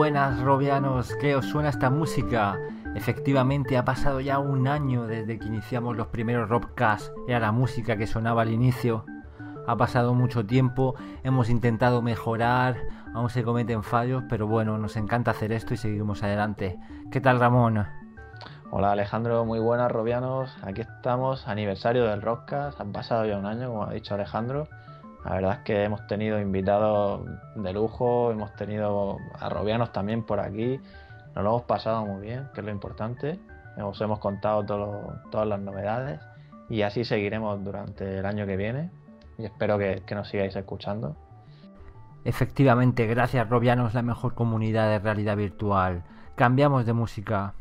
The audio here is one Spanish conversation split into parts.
buenas robianos, ¿qué os suena esta música? Efectivamente ha pasado ya un año desde que iniciamos los primeros Robcasts, era la música que sonaba al inicio. Ha pasado mucho tiempo, hemos intentado mejorar, aún se cometen fallos, pero bueno, nos encanta hacer esto y seguimos adelante. ¿Qué tal Ramón? Hola Alejandro, muy buenas Robianos, aquí estamos, aniversario del Rockcast, han pasado ya un año, como ha dicho Alejandro. La verdad es que hemos tenido invitados de lujo, hemos tenido a Robianos también por aquí. Nos lo hemos pasado muy bien, que es lo importante. Os hemos contado todas las novedades y así seguiremos durante el año que viene. Y espero que, que nos sigáis escuchando. Efectivamente, gracias Robianos, la mejor comunidad de realidad virtual. Cambiamos de música.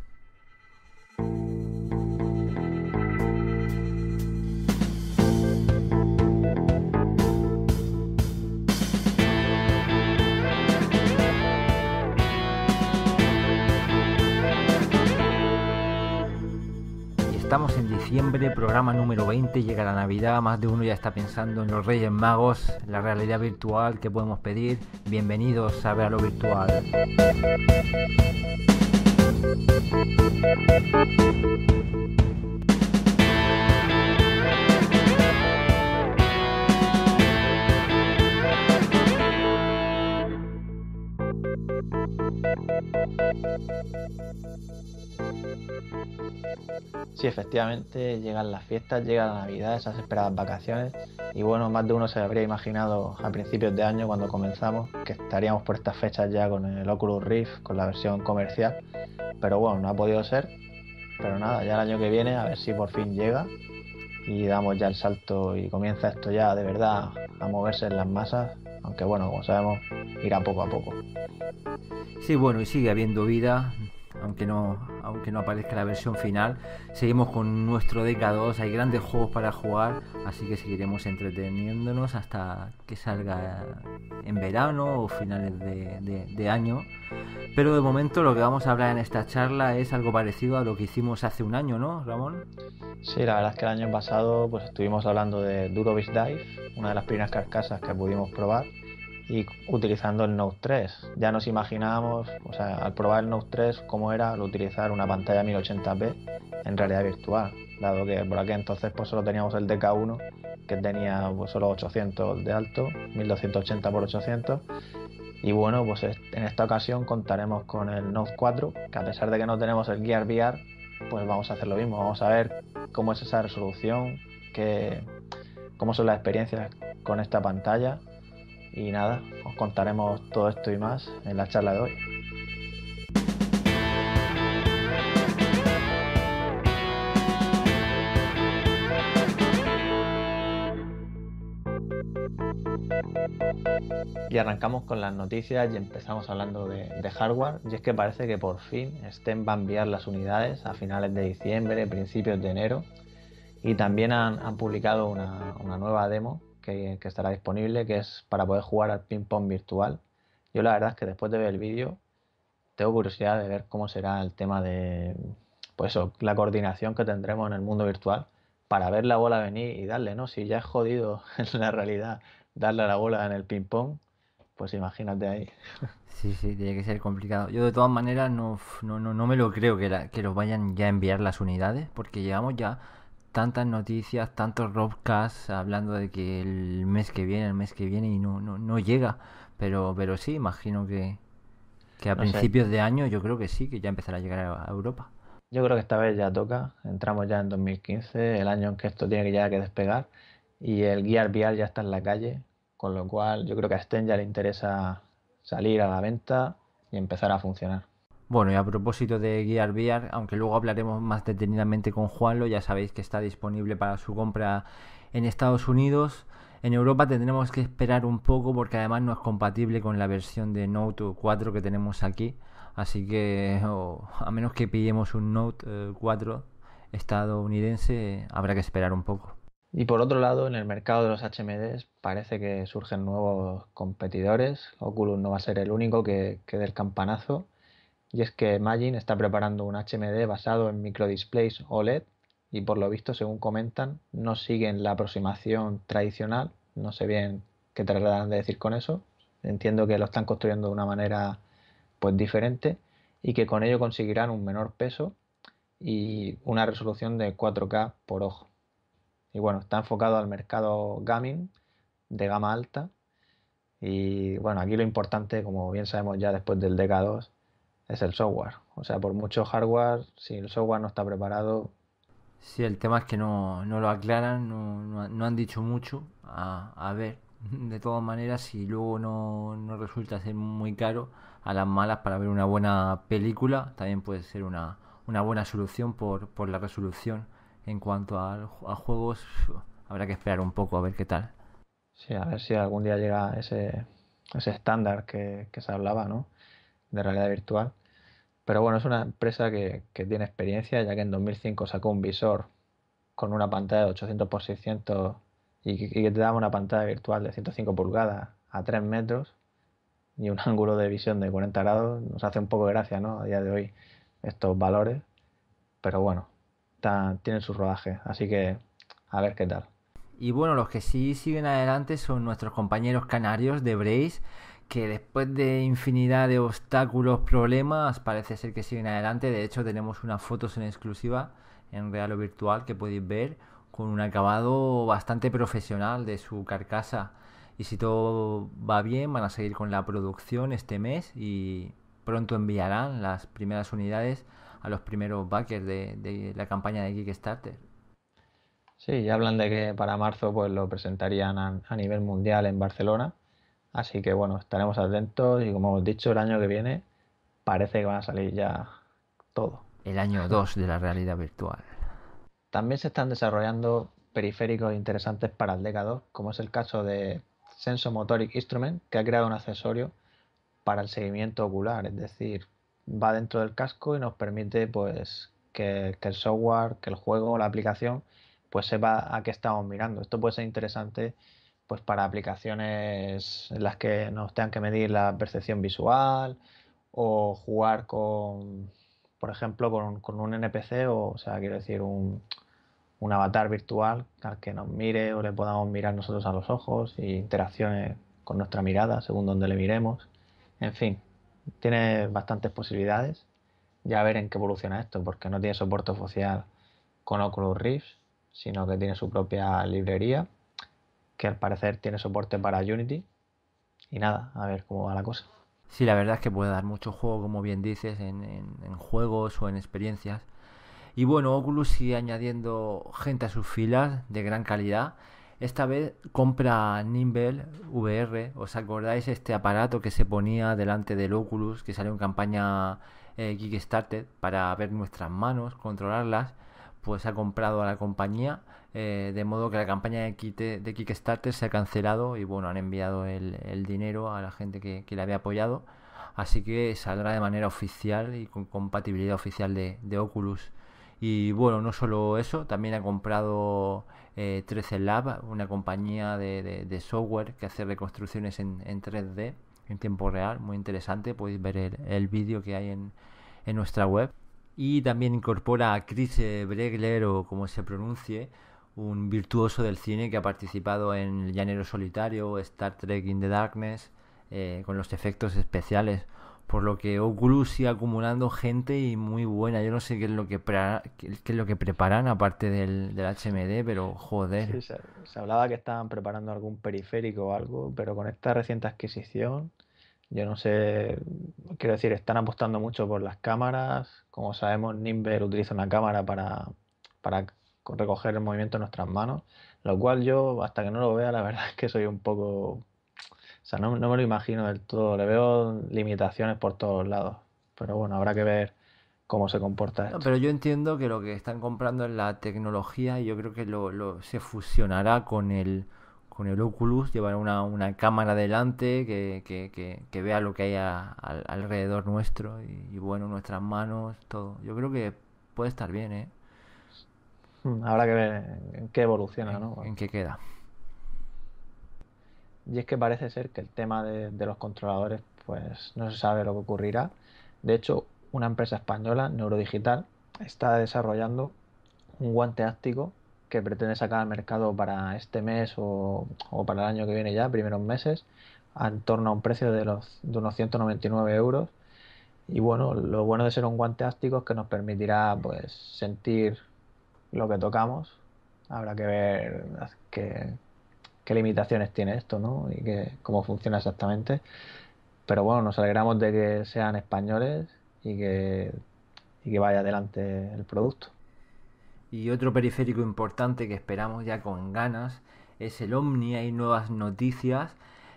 programa número 20, llega la Navidad, más de uno ya está pensando en los Reyes Magos, la realidad virtual que podemos pedir. Bienvenidos a ver a lo virtual. Sí, efectivamente, llegan las fiestas, llega la Navidad, esas esperadas vacaciones. Y bueno, más de uno se habría imaginado a principios de año, cuando comenzamos, que estaríamos por estas fechas ya con el Oculus Rift, con la versión comercial. Pero bueno, no ha podido ser. Pero nada, ya el año que viene, a ver si por fin llega y damos ya el salto y comienza esto ya de verdad a moverse en las masas, aunque bueno, como sabemos, irá poco a poco. Sí, bueno, y sigue habiendo vida, aunque no aunque no aparezca la versión final. Seguimos con nuestro DK2, hay grandes juegos para jugar, así que seguiremos entreteniéndonos hasta que salga en verano o finales de, año. Pero de momento lo que vamos a hablar en esta charla es algo parecido a lo que hicimos hace un año, ¿no, Ramón? Sí, la verdad es que el año pasado pues estuvimos hablando de Duro Dive, una de las primeras carcasas que pudimos probar y utilizando el Note 3. Ya nos imaginábamos, o sea, al probar el Note 3, cómo era al utilizar una pantalla 1080p en realidad virtual, dado que por aquel entonces pues solo teníamos el DK1 que tenía pues, solo 800 de alto, 1280 x 800 y bueno, pues en esta ocasión contaremos con el Note 4, que a pesar de que no tenemos el Gear VR, pues vamos a hacer lo mismo, vamos a ver cómo es esa resolución, qué, cómo son las experiencias con esta pantalla y nada, os contaremos todo esto y más en la charla de hoy. Y arrancamos con las noticias y empezamos hablando de, hardware. Y es que parece que por fin STEM va a enviar las unidades a finales de diciembre, principios de enero. Y también han, publicado una, nueva demo que, estará disponible, que es para poder jugar al ping-pong virtual. Yo la verdad es que después de ver el vídeo, tengo curiosidad de ver cómo será el tema de pues la coordinación que tendremos en el mundo virtual para ver la bola venir y darle, ¿no? Si ya es jodido en la realidad darle a la bola en el ping-pong, pues imagínate ahí. Sí, sí, tiene que ser complicado. Yo de todas maneras no, no, no, me lo creo que, que los vayan ya a enviar las unidades, porque llegamos ya tantas noticias, tantos robcasts hablando de que el mes que viene, el mes que viene y no, no, no llega. Pero, pero sí, imagino que, a principios de año yo creo que sí, que ya empezará a llegar a Europa. Yo creo que esta vez ya toca. Entramos ya en 2015, el año en que esto tiene que ya que despegar. Y el guía vial ya está en la calle, con lo cual yo creo que a Sten ya le interesa salir a la venta y empezar a funcionar. Bueno, y a propósito de Gear VR, aunque luego hablaremos más detenidamente con Juanlo, ya sabéis que está disponible para su compra en Estados Unidos. En Europa tendremos que esperar un poco porque además no es compatible con la versión de Note 4 que tenemos aquí. Así que a menos que pillemos un Note 4 eh, estadounidense, habrá que esperar un poco. Y por otro lado, en el mercado de los HMDs parece que surgen nuevos competidores. Oculus no va a ser el único que, que dé el campanazo y es que Magin está preparando un HMD basado en microdisplays OLED y por lo visto, según comentan, no siguen la aproximación tradicional, no sé bien qué tratarán de decir con eso, entiendo que lo están construyendo de una manera pues diferente y que con ello conseguirán un menor peso y una resolución de 4K por ojo. Y bueno, está enfocado al mercado gaming de gama alta y bueno, aquí lo importante, como bien sabemos ya después del DK2, es el software. O sea, por mucho hardware, si el software no está preparado. Sí, el tema es que no, lo aclaran, no, han dicho mucho. A, ver, de todas maneras, si luego no, resulta ser muy caro, a las malas para ver una buena película también puede ser una, buena solución por, la resolución. En cuanto a, juegos, habrá que esperar un poco a ver qué tal. Sí, a ver si algún día llega ese, ese estándar que, que se hablaba, ¿no? De realidad virtual. Pero bueno, es una empresa que, tiene experiencia, ya que en 2005 sacó un visor con una pantalla de 800x600 y, que te daba una pantalla virtual de 105 pulgadas a 3 metros y un ángulo de visión de 40 grados. Nos hace un poco gracia, ¿no? A día de hoy estos valores. Pero bueno, tienen su rodaje, así que a ver qué tal. Y bueno, los que sí siguen adelante son nuestros compañeros canarios de Brace, que después de infinidad de obstáculos, problemas, parece ser que siguen adelante. De hecho, tenemos unas fotos en exclusiva en real o virtual que podéis ver con un acabado bastante profesional de su carcasa. Y si todo va bien, van a seguir con la producción este mes y pronto enviarán las primeras unidades a los primeros backers de, la campaña de Kickstarter. Sí, ya hablan de que para marzo pues lo presentarían a nivel mundial en Barcelona Así que bueno, estaremos atentos y como hemos dicho, el año que viene parece que van a salir ya todo. El año 2 de la realidad virtual. También se están desarrollando periféricos interesantes para el DK2, como es el caso de Sensomotoric Instrument, que ha creado un accesorio para el seguimiento ocular, es decir, va dentro del casco y nos permite pues que, que el software, que el juego, la aplicación, pues sepa a qué estamos mirando. Esto puede ser interesante pues para aplicaciones en las que nos tengan que medir la percepción visual o jugar con, por ejemplo, con, un NPC o, o sea, quiero decir, un, avatar virtual al que nos mire o le podamos mirar nosotros a los ojos y interacciones con nuestra mirada según donde le miremos. En fin, tiene bastantes posibilidades. Ya a ver en qué evoluciona esto, porque no tiene soporte oficial con Oculus Rift, sino que tiene su propia librería que al parecer tiene soporte para Unity. Y nada, a ver cómo va la cosa. Sí, la verdad es que puede dar mucho juego, como bien dices, en, juegos o en experiencias. Y bueno, Oculus sigue añadiendo gente a sus filas de gran calidad. Esta vez compra Nimble VR. ¿Os acordáis este aparato que se ponía delante del Oculus, que salió en campaña eh, Kickstarter para ver nuestras manos, controlarlas? Pues ha comprado a la compañía eh, de modo que la campaña de, Kickstarter se ha cancelado y bueno, han enviado el, dinero a la gente que, que, la había apoyado. Así que saldrá de manera oficial y con compatibilidad oficial de, Oculus. Y bueno, no solo eso, también ha comprado 13 eh, Lab, una compañía de, software que hace reconstrucciones en, 3D en tiempo real, muy interesante. Podéis ver el, el vídeo que hay en, en, nuestra web. Y también incorpora a Chris Bregler o como se pronuncie, un virtuoso del cine que ha participado en El Llanero Solitario, Star Trek in the Darkness, eh, con los efectos especiales. Por lo que Oculus sigue acumulando gente y muy buena. Yo no sé qué es lo que, es lo que preparan aparte del, HMD, pero joder. se, hablaba que estaban preparando algún periférico o algo, pero con esta reciente adquisición, yo no sé, quiero decir, están apostando mucho por las cámaras. Como sabemos, Nimber utiliza una cámara para, para recoger el movimiento en nuestras manos, lo cual yo, hasta que no lo vea, la verdad es que soy un poco... O sea, no, me lo imagino del todo, le veo limitaciones por todos lados, pero bueno, habrá que ver cómo se comporta esto. pero yo entiendo que lo que están comprando es la tecnología y yo creo que lo, lo se fusionará con el con el Oculus, llevará una, cámara delante que, que, que, vea lo que hay alrededor nuestro y, bueno, nuestras manos, todo. Yo creo que puede estar bien, ¿eh? Mm, habrá que ver en qué evoluciona, ¿no? En qué queda. Y es que parece ser que el tema de, los controladores, pues no se sabe lo que ocurrirá. De hecho, una empresa española, Neurodigital, está desarrollando un guante áctico que pretende sacar al mercado para este mes o, para el año que viene ya, primeros meses, en torno a un precio de, los, de unos 199 euros. Y bueno, lo bueno de ser un guante áctico es que nos permitirá pues, sentir lo que tocamos. Habrá que ver qué, limitaciones tiene esto, ¿no? Y que, cómo funciona exactamente. Pero bueno, nos alegramos de que sean españoles y que, y que vaya adelante el producto. Y otro periférico importante que esperamos ya con ganas es el Omni. Hay nuevas noticias.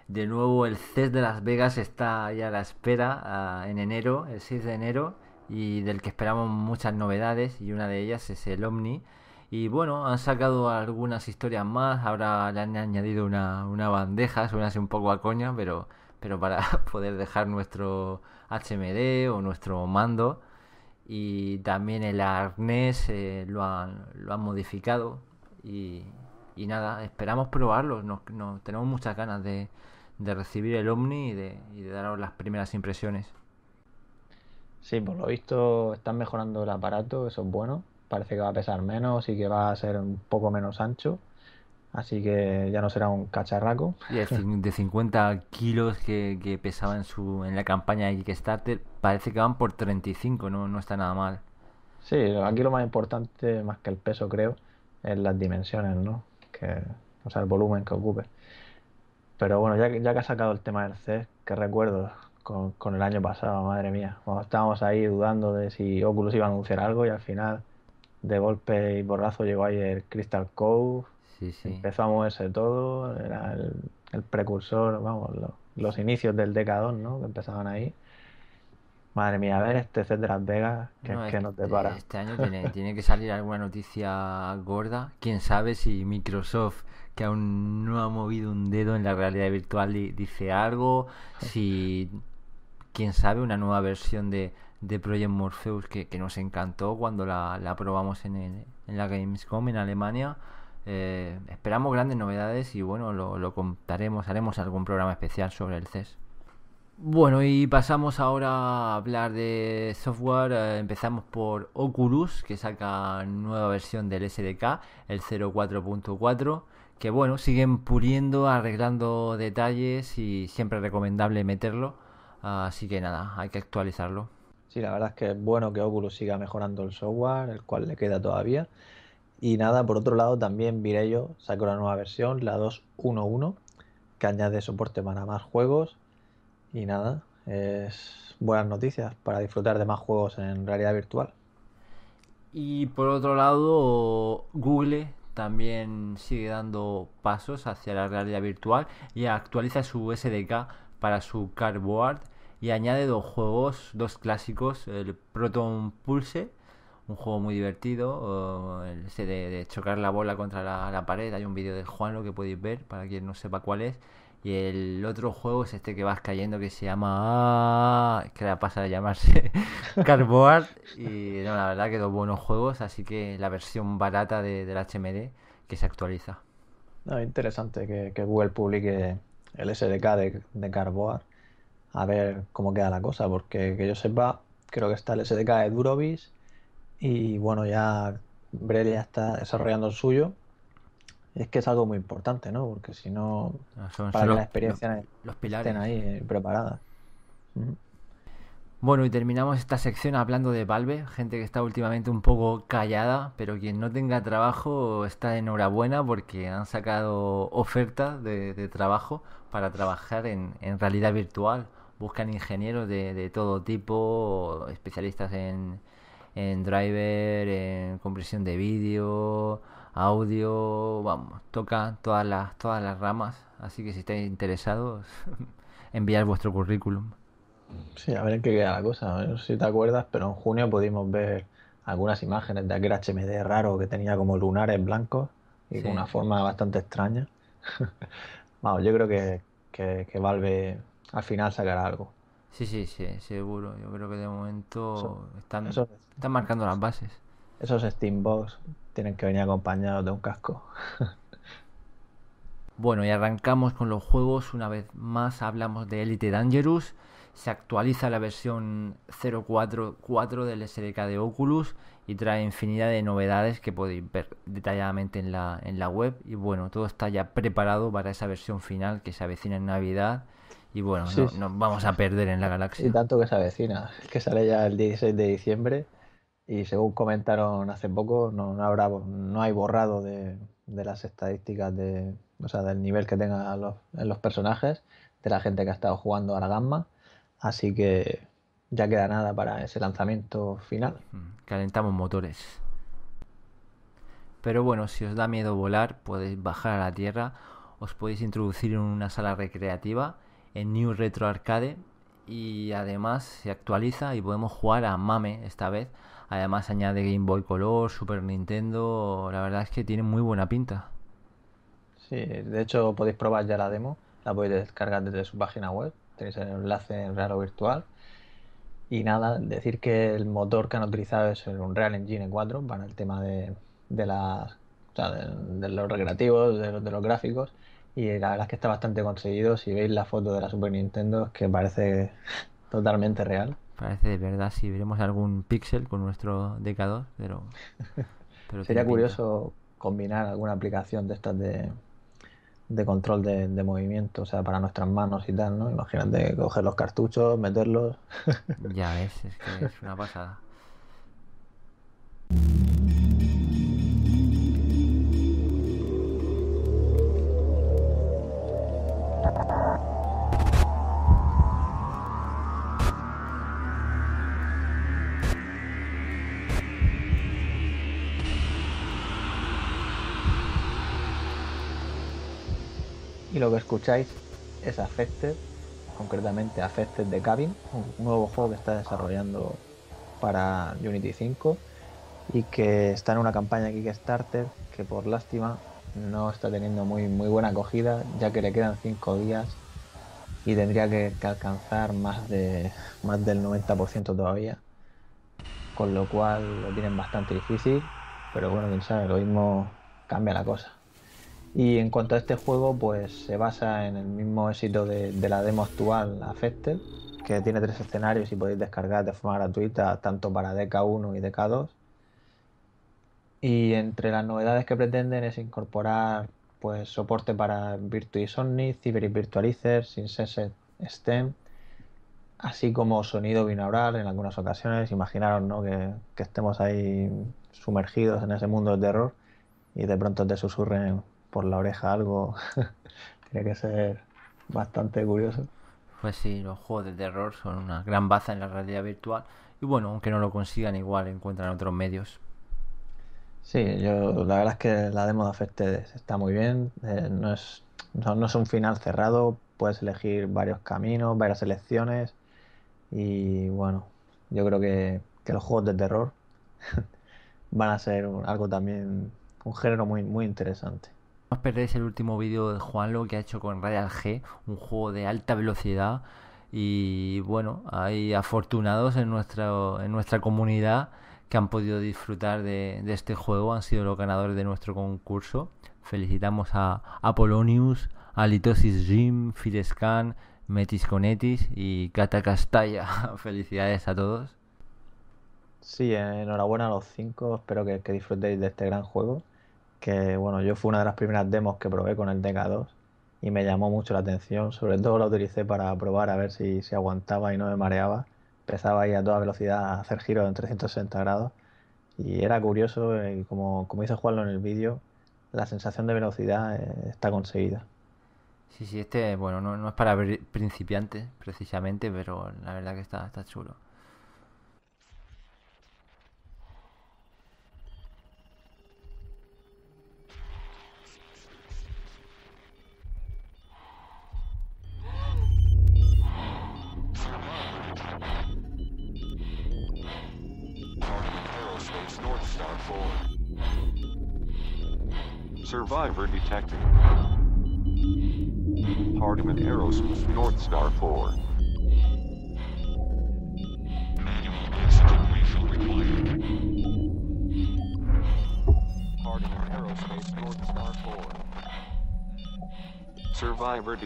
De nuevo, el CES de Las Vegas está ya a la espera en enero, el 6 de enero y del que esperamos muchas novedades y una de ellas es el Omni. Y bueno, han sacado algunas historias más, ahora le han añadido una, una bandeja, suena así un poco a coña, pero, pero para poder dejar nuestro HMD o nuestro mando. Y también el arnés eh, lo, han, lo han modificado y, nada, esperamos probarlo. Nos, tenemos muchas ganas de, recibir el Omni y de, y de daros las primeras impresiones. Sí, por lo visto están mejorando el aparato, eso es bueno. Parece que va a pesar menos y que va a ser un poco menos ancho. Así que ya no será un cacharraco. Y de 50 kilos que, que, pesaba en, su, en la campaña de Kickstarter, parece que van por 35, no, no está nada mal. Sí, aquí lo más importante, más que el peso, creo, es las dimensiones, ¿no? Que, o sea, el volumen que ocupe. Pero bueno, ya, ya que has sacado el tema del CES, que recuerdo, con, con, el año pasado, madre mía. Cuando estábamos ahí dudando de si Oculus iba a anunciar algo y al final, de golpe y borrazo, llegó ahí el Crystal Cove. Sí, sí. Empezó a moverse todo, era el, precursor, vamos, los inicios del Decadón, ¿no? Que empezaban ahí. Madre mía, a ver este set de Las Vegas, que, no, te que nos depara. Este año tiene, tiene, que salir alguna noticia gorda. Quién sabe si Microsoft, que aún no ha movido un dedo en la realidad virtual, dice algo. Si quién sabe, una nueva versión de, Project Morpheus que, nos encantó cuando la, probamos en, la Gamescom en Alemania. Eh, esperamos grandes novedades y bueno, lo, contaremos, haremos algún programa especial sobre el CES. Bueno, y pasamos ahora a hablar de software. Eh, empezamos por Oculus, que saca nueva versión del SDK, el 04.4, que bueno, siguen puliendo, arreglando detalles y siempre recomendable meterlo Así que nada, hay que actualizarlo. Sí, la verdad es que es bueno que Oculus siga mejorando el software, el cual le queda todavía. Y nada, por otro lado, también Virello sacó una nueva versión, la 2.1.1, que añade soporte para más juegos. Y nada, es buenas noticias para disfrutar de más juegos en realidad virtual. Y por otro lado, Google también sigue dando pasos hacia la realidad virtual y actualiza su SDK para su cardboard y añade dos juegos, dos clásicos, el Proton Pulse, un juego muy divertido, ese de, chocar la bola contra la, pared, hay un vídeo de Juan lo que podéis ver para quien no sepa cuál es, y el otro juego es este que vas cayendo que se llama. Ah, que le pasa de llamarse Carboard. Y no, la verdad que dos buenos juegos, así que la versión barata de, del HMD que se actualiza. Ah, interesante que, Google publique el SDK de, de Carboard a ver cómo queda la cosa, porque que yo sepa, creo que está el SDK de Durovis y bueno, ya Brelia ya está desarrollando el suyo. Es que es algo muy importante, ¿no? Porque si no, ah, para la experiencia los, pilares. estén ahí preparada. Bueno, y terminamos esta sección hablando de Valve, gente que está últimamente un poco callada, pero quien no tenga trabajo está enhorabuena porque han sacado ofertas de, trabajo para trabajar en realidad virtual buscan ingenieros de, todo tipo, especialistas en, driver, en compresión de vídeo, audio, vamos, toca todas las, todas las ramas, así que si estáis interesados, enviar vuestro currículum. Sí, a ver en qué queda la cosa, no sé si te acuerdas, pero en junio pudimos ver algunas imágenes de aquel HMD raro que tenía como lunares blancos y con una forma bastante extraña. vamos, yo creo que, que, que Valve al final sacará algo. Sí, sí, sí, seguro. Yo creo que de momento están, están marcando las bases. Esos Steambox tienen que venir acompañados de un casco. bueno, y arrancamos con los juegos. Una vez más hablamos de Elite Dangerous. Se actualiza la versión 0.4.4 del SDK de Oculus y trae infinidad de novedades que podéis ver detalladamente en la, en la web. Y bueno, todo está ya preparado para esa versión final que se avecina en Navidad y bueno, no, vamos a perder en la galaxia. Y tanto que se avecina, que sale ya el 16 de diciembre y según comentaron hace poco, no, no hay borrado de, las estadísticas, de, o sea, del nivel que tengan los, los personajes, de la gente que ha estado jugando a la gamma. Así que ya queda nada para ese lanzamiento final. Mm, calentamos motores. Pero bueno, si os da miedo volar, podéis bajar a la Tierra, os podéis introducir en una sala recreativa en New Retro Arcade y además se actualiza y podemos jugar a Mame esta vez. Además añade Game Boy Color, Super Nintendo, la verdad es que tiene muy buena pinta. Sí, de hecho podéis probar ya la demo, la podéis descargar desde su página web, tenéis el enlace en o Virtual. Y nada, decir que el motor que han utilizado es un real Engine 4 para el tema de, de, los recreativos, de los gráficos y la verdad es que está bastante conseguido. Si veis la foto de la Super Nintendo, es que parece totalmente real. Parece de verdad, si veremos algún pixel con nuestro decador pero. Sería curioso combinar alguna aplicación de estas de, control de, movimiento, o sea, para nuestras manos y tal, ¿no? Imagínate coger los cartuchos, meterlos. ya ves, es que es una pasada. y lo que escucháis es Affected, concretamente Affected de Cabin, un nuevo juego que está desarrollando para Unity 5 y que está en una campaña Kickstarter que por lástima no está teniendo muy, muy buena acogida ya que le quedan 5 días y tendría que, alcanzar más, de, más del 90% todavía con lo cual lo tienen bastante difícil pero bueno, quién sabe, lo mismo cambia la cosa. Y en cuanto a este juego, pues se basa en el mismo éxito de, la demo actual, Affected, que tiene tres escenarios y podéis descargar de forma gratuita tanto para DK1 y DK2. Y entre las novedades que pretenden es incorporar pues soporte para VirtuiSonic, Cyber Virtualizer, SynSense STEM, así como sonido binaural en algunas ocasiones. Imaginaros que, estemos ahí sumergidos en ese mundo de terror y de pronto te susurren por la oreja algo, tiene que ser bastante curioso. Pues sí, los juegos de terror son una gran baza en la realidad virtual y bueno, aunque no lo consigan igual encuentran otros medios. Sí, yo la verdad es que la demo de Affected está muy bien, eh, no, es, no, es un final cerrado, puedes elegir varios caminos, varias elecciones y bueno, yo creo que, que los juegos de terror van a ser algo también, un género muy, muy interesante os perdéis el último vídeo de Juan Juanlo que ha hecho con Radial G, un juego de alta velocidad. Y bueno, hay afortunados en, nuestra, en nuestra comunidad que han podido disfrutar de, este juego, han sido los ganadores de nuestro concurso. Felicitamos a Apolonius, Alitosis Gym, Jim, Fidescan, Metis Conetis y Cata Castalla. Felicidades a todos. Sí, enhorabuena a los cinco, espero que disfrutéis de este gran juego que bueno, yo fue una de las primeras demos que probé con el DK2 y me llamó mucho la atención, sobre todo la utilicé para probar a ver si, se aguantaba y no me mareaba, empezaba ahí a toda velocidad a hacer giros en 360 grados y era curioso, eh, como, como hizo Juanlo en el vídeo, la sensación de velocidad eh, está conseguida. Sí, sí, este, bueno, no, es para principiantes precisamente, pero la verdad que está, está chulo. Lo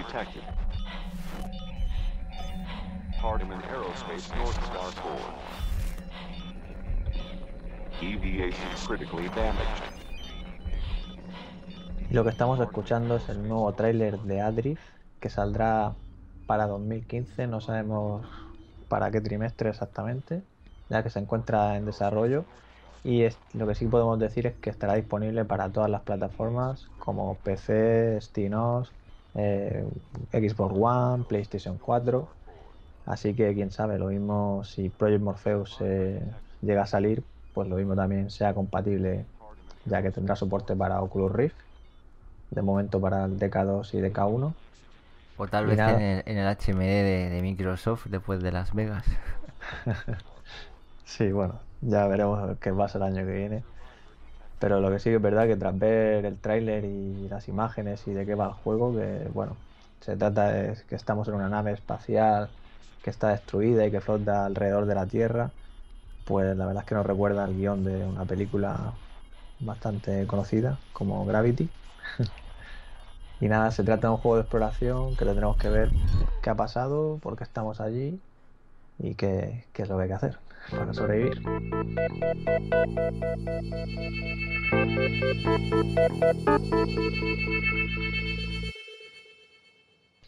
que estamos escuchando es el nuevo tráiler de Adrift que saldrá para 2015, no sabemos para qué trimestre exactamente, ya que se encuentra en desarrollo. Y lo que sí podemos decir es que estará disponible para todas las plataformas como PC, SteamOS, eh, Xbox One, PlayStation 4. Así que quién sabe, lo mismo si Project Morpheus eh, llega a salir, pues lo mismo también sea compatible, ya que tendrá soporte para Oculus Rift, de momento para el DK2 y DK1. O tal vez en el, HMD de, de Microsoft después de Las Vegas. sí, bueno, ya veremos qué pasa el año que viene. Pero lo que sí es verdad que tras ver el tráiler y las imágenes y de qué va el juego, que bueno, se trata de que estamos en una nave espacial que está destruida y que flota alrededor de la Tierra, pues la verdad es que nos recuerda al guión de una película bastante conocida como Gravity. y nada, se trata de un juego de exploración que tenemos que ver qué ha pasado, por qué estamos allí y qué es lo que hay que hacer para sobrevivir.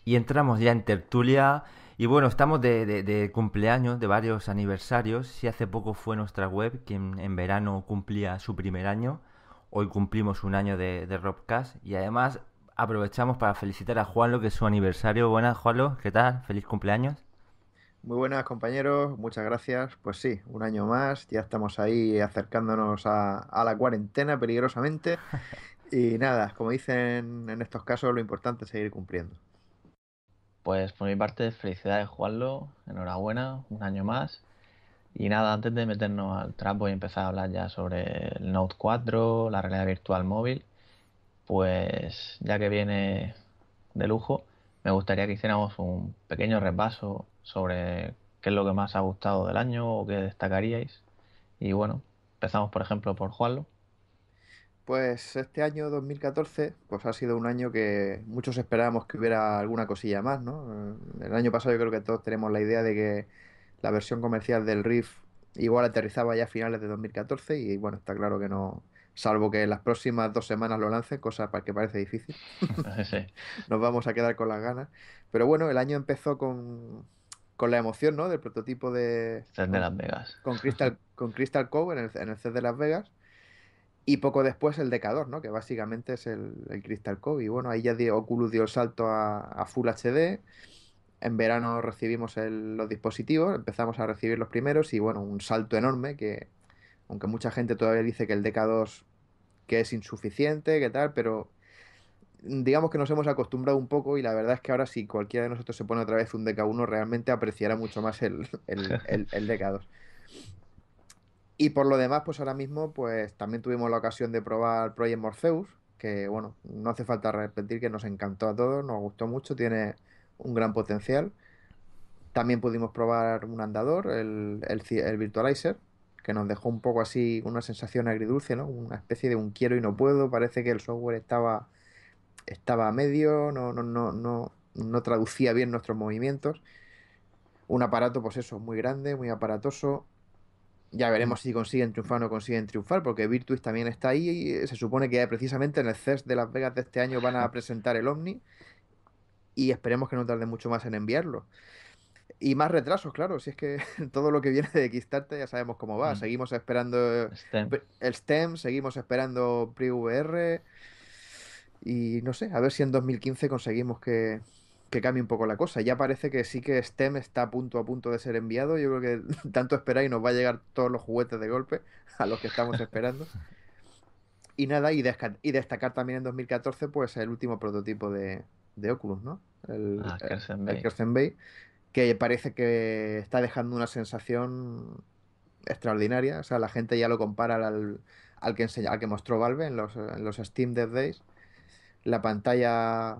Y entramos ya en tertulia. Y bueno, estamos de, cumpleaños, de varios aniversarios. Si hace poco fue nuestra web quien en verano cumplía su primer año. Hoy cumplimos un año de, de Robcast. Y además aprovechamos para felicitar a Juanlo, que es su aniversario. Buenas, Juanlo, ¿qué tal? Feliz cumpleaños. Muy buenas compañeros, muchas gracias. Pues sí, un año más, ya estamos ahí acercándonos a, la cuarentena peligrosamente. Y nada, como dicen en estos casos, lo importante es seguir cumpliendo. Pues por mi parte, felicidades Juanlo, enhorabuena, un año más. Y nada, antes de meternos al trapo y empezar a hablar ya sobre el Note 4, la realidad virtual móvil, pues ya que viene de lujo, me gustaría que hiciéramos un pequeño repaso sobre qué es lo que más ha gustado del año o qué destacaríais. Y bueno, empezamos por ejemplo por Juanlo. Pues este año 2014 pues ha sido un año que muchos esperábamos que hubiera alguna cosilla más, ¿no? Eh, el año pasado yo creo que todos tenemos la idea de que la versión comercial del riff igual aterrizaba ya a finales de 2014 y bueno, está claro que no, salvo que en las próximas dos semanas lo lancen, cosa que parece difícil. Nos vamos a quedar con las ganas. Pero bueno, el año empezó con con la emoción, ¿no? Del prototipo de... CES de Las Vegas. Con Crystal, con Cove en el, en de Las Vegas. Y poco después el Decador, ¿no? Que básicamente es el, Crystal Cove. Y bueno, ahí ya Oculus dio el salto a, Full HD. En verano recibimos los dispositivos, empezamos a recibir los primeros y bueno, un salto enorme que, aunque mucha gente todavía dice que el Decador que es insuficiente, que tal, pero digamos que nos hemos acostumbrado un poco y la verdad es que ahora si cualquiera de nosotros se pone otra vez un DK1 realmente apreciará mucho más el, el, DK2. Y por lo demás, pues ahora mismo pues también tuvimos la ocasión de probar Project Morpheus, que bueno, no hace falta repetir que nos encantó a todos, nos gustó mucho, tiene un gran potencial. También pudimos probar un andador, el, el Virtualizer, que nos dejó un poco así una sensación agridulce, ¿no? Una especie de un quiero y no puedo, parece que el software estaba estaba a medio, no, no, no, no, no traducía bien nuestros movimientos. Un aparato, pues eso, muy grande, muy aparatoso. Ya veremos mm. si consiguen triunfar o no consiguen triunfar, porque Virtus también está ahí. Y eh, se supone que precisamente en el CES de Las Vegas de este año van a presentar el Omni y esperemos que no tarde mucho más en enviarlo. Y más retrasos, claro, si es que todo lo que viene de Kickstarter ya sabemos cómo va. Mm. Seguimos esperando el STEM, seguimos esperando PriVR... Y no sé, a ver si en 2015 conseguimos que, cambie un poco la cosa. Ya parece que sí que STEM está a punto a punto de ser enviado. Yo creo que tanto y nos va a llegar todos los juguetes de golpe a los que estamos esperando. y nada, y, y, destacar también en 2014 pues el último prototipo de, Oculus, ¿no? El, ah, que parece que está dejando una sensación extraordinaria. O sea, la gente ya lo compara al, al, que, mostró Valve en los, Steam dead Days la pantalla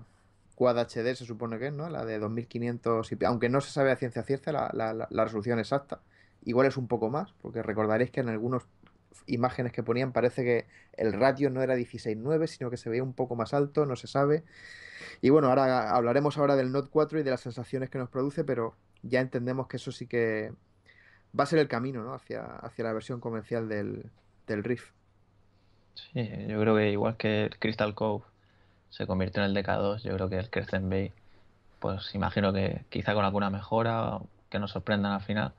Quad HD se supone que es, ¿no? La de 2500 Aunque no se sabe a ciencia cierta la, resolución exacta. Igual es un poco más, porque recordaréis que en algunas imágenes que ponían parece que el ratio no era 16.9, sino que se veía un poco más alto, no se sabe. Y bueno, ahora hablaremos ahora del Note 4 y de las sensaciones que nos produce, pero ya entendemos que eso sí que va a ser el camino, ¿no? Hacia, hacia la versión comercial del, del Rift. Sí, yo creo que igual que el Crystal Cove se convirtió en el DK2, yo creo que el Crescent Bay, pues imagino que quizá con alguna mejora, que nos sorprendan al final,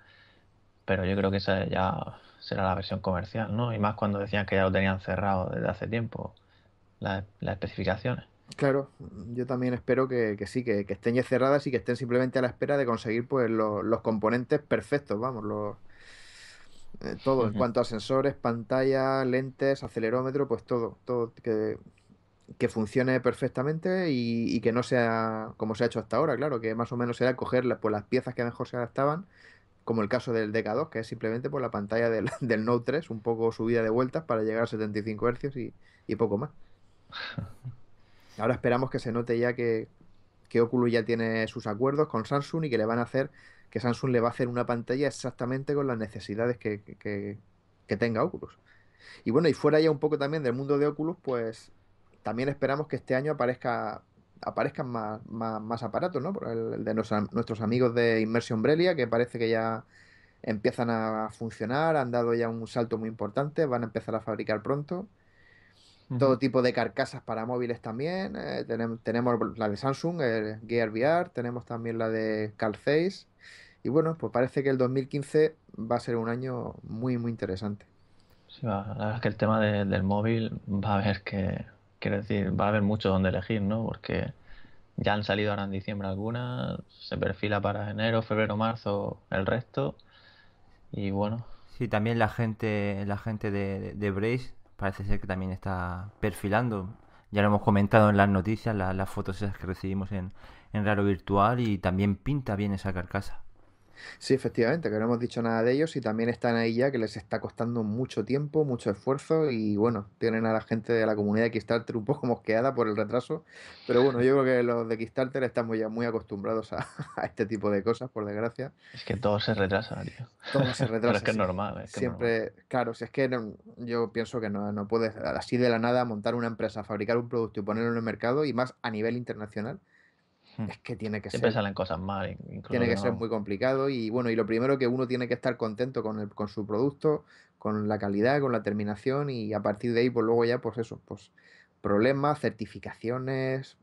pero yo creo que esa ya será la versión comercial, ¿no? Y más cuando decían que ya lo tenían cerrado desde hace tiempo, las, especificaciones. Claro, yo también espero que, que sí, que, estén ya cerradas y que estén simplemente a la espera de conseguir pues los, componentes perfectos, vamos, los, eh, todo, en cuanto a sensores, pantalla, lentes, acelerómetro, pues todo, todo, que que funcione perfectamente y, que no sea como se ha hecho hasta ahora, claro, que más o menos era coger por pues, las piezas que mejor se adaptaban, como el caso del DK2, que es simplemente por pues, la pantalla del, del, Note 3, un poco subida de vueltas para llegar a 75 Hz y, y poco más. Ahora esperamos que se note ya que, que Oculus ya tiene sus acuerdos con Samsung y que le van a hacer, que Samsung le va a hacer una pantalla exactamente con las necesidades que, que tenga Oculus. Y bueno, y fuera ya un poco también del mundo de Oculus, pues también esperamos que este año aparezca aparezcan más, aparatos, ¿no? Por el, de nuestros amigos de Inmersion Brelia, que parece que ya empiezan a funcionar, han dado ya un salto muy importante, van a empezar a fabricar pronto. Todo tipo de carcasas para móviles también. Eh, tenemos, la de Samsung, el Gear VR, tenemos también la de Carl Y bueno, pues parece que el 2015 va a ser un año muy, muy interesante. Sí, la verdad es que el tema del móvil va a ver que Quiero decir, va a haber mucho donde elegir, ¿no? Porque ya han salido ahora en diciembre algunas, se perfila para enero, febrero, marzo el resto. Y bueno. Sí, también la gente, la gente de, Brace parece ser que también está perfilando. Ya lo hemos comentado en las noticias, las fotos esas que recibimos en, en Raro Virtual y también pinta bien esa carcasa. Sí, efectivamente, que no hemos dicho nada de ellos y también están ahí ya que les está costando mucho tiempo, mucho esfuerzo y bueno, tienen a la gente de la comunidad de Kickstarter un poco mosqueada por el retraso, pero bueno, yo creo que los de Kickstarter estamos ya muy acostumbrados a, este tipo de cosas, por desgracia. Es que todo se retrasa, tío. Todo se retrasa. pero es que es normal. Siempre, claro, si es que yo pienso que no, no puedes así de la nada montar una empresa, fabricar un producto y ponerlo en el mercado y más a nivel internacional es que tiene que Siempre ser. salen cosas mal. Tiene que, ser muy complicado y bueno, y lo primero que uno tiene que estar contento con, su producto, con la calidad, con la terminación y a partir de ahí, pues luego ya, pues eso, pues problemas, certificaciones,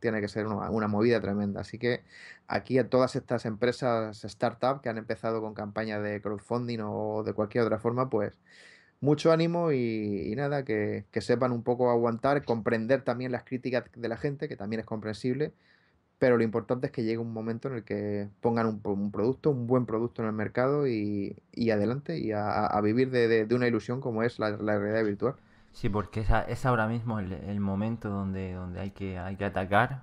tiene que ser una, movida tremenda. Así que aquí a todas estas empresas startup que han empezado con campaña de crowdfunding o de cualquier otra forma, pues mucho ánimo y, y nada, que, que, sepan un poco aguantar, comprender también las críticas de la gente, que también es comprensible, pero lo importante es que llegue un momento en el que pongan un, producto, un buen producto en el mercado y, adelante y a, vivir de, una ilusión como es la, realidad virtual. Sí, porque es, es ahora mismo el, momento donde, donde hay, que, hay que atacar,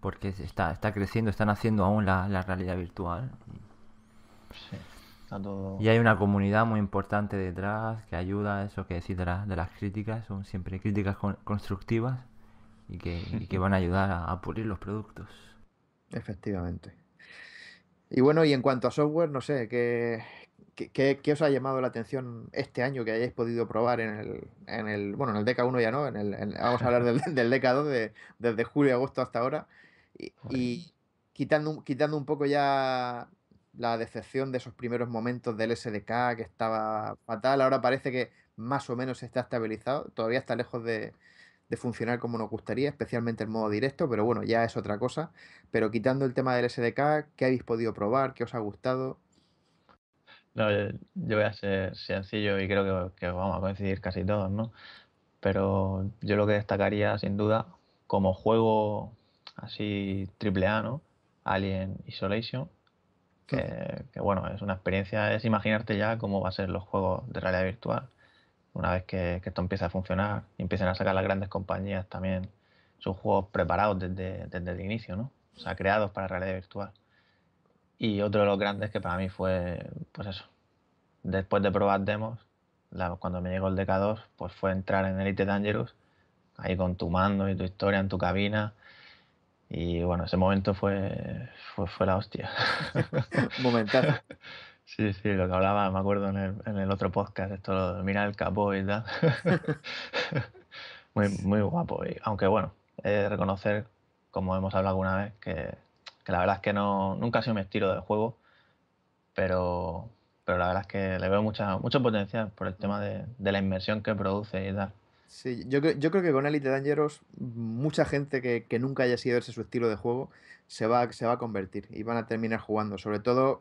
porque está, está creciendo, están haciendo aún la, realidad virtual. Sí, Y hay una comunidad muy importante detrás que ayuda a eso que decís de, las críticas, son siempre críticas constructivas y que, van a ayudar a, pulir los productos. Efectivamente. Y bueno, y en cuanto a software, no sé, ¿qué, os ha llamado la atención este año que hayáis podido probar en el, en el bueno, en el DECA 1 ya no, en el, vamos a hablar del, del 2 desde julio y agosto hasta ahora, y, quitando, quitando un poco ya la decepción de esos primeros momentos del SDK que estaba fatal, ahora parece que más o menos está estabilizado, todavía está lejos de, de funcionar como nos gustaría, especialmente el modo directo, pero bueno, ya es otra cosa. Pero quitando el tema del SDK, ¿qué habéis podido probar? ¿Qué os ha gustado? No, yo voy a ser sencillo y creo que, vamos a coincidir casi todos, ¿no? Pero yo lo que destacaría, sin duda, como juego así triple A, ¿no? Alien Isolation, mm. que, que, bueno, es una experiencia, es imaginarte ya cómo va a ser los juegos de realidad virtual. Una vez que, esto empieza a funcionar y empiecen a sacar las grandes compañías también sus juegos preparados desde, desde el inicio, ¿no? O sea, creados para realidad virtual. Y otro de los grandes que para mí fue, pues eso, después de probar demos, cuando me llegó el DK2, pues fue entrar en Elite Dangerous, ahí con tu mando y tu historia en tu cabina. Y bueno, ese momento fue, fue, fue la hostia. Momentazo. Sí, sí, lo que hablaba, me acuerdo en el, otro podcast, esto de mirar el capo y tal. muy, muy guapo. Y, aunque bueno, he reconocer, como hemos hablado alguna vez, que, la verdad es que no, nunca ha sido mi estilo de juego, pero, pero la verdad es que le veo mucha, mucho potencial por el tema de, la inmersión que produce y tal. Sí, yo, yo creo que con Elite Dangerous mucha gente que, nunca haya sido ese su estilo de juego se va, se va a convertir y van a terminar jugando. Sobre todo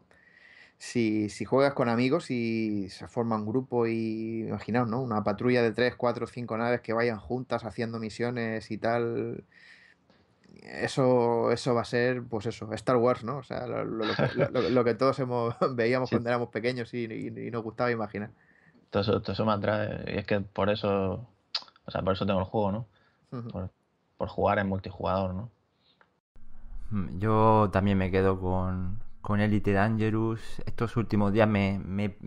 si, juegas con amigos y se forma un grupo y imaginaos, ¿no? Una patrulla de 3, 4, 5 naves que vayan juntas haciendo misiones y tal. Eso, eso va a ser, pues eso, Star Wars, ¿no? O sea, lo, que todos hemos, veíamos cuando éramos pequeños y, nos gustaba imaginar. Todo eso, me atrae, y es que por eso, o sea, por eso tengo el juego, ¿no? por, por jugar en multijugador, ¿no? Mm, yo también me quedo con, con Elite Dangerous. Estos últimos días me,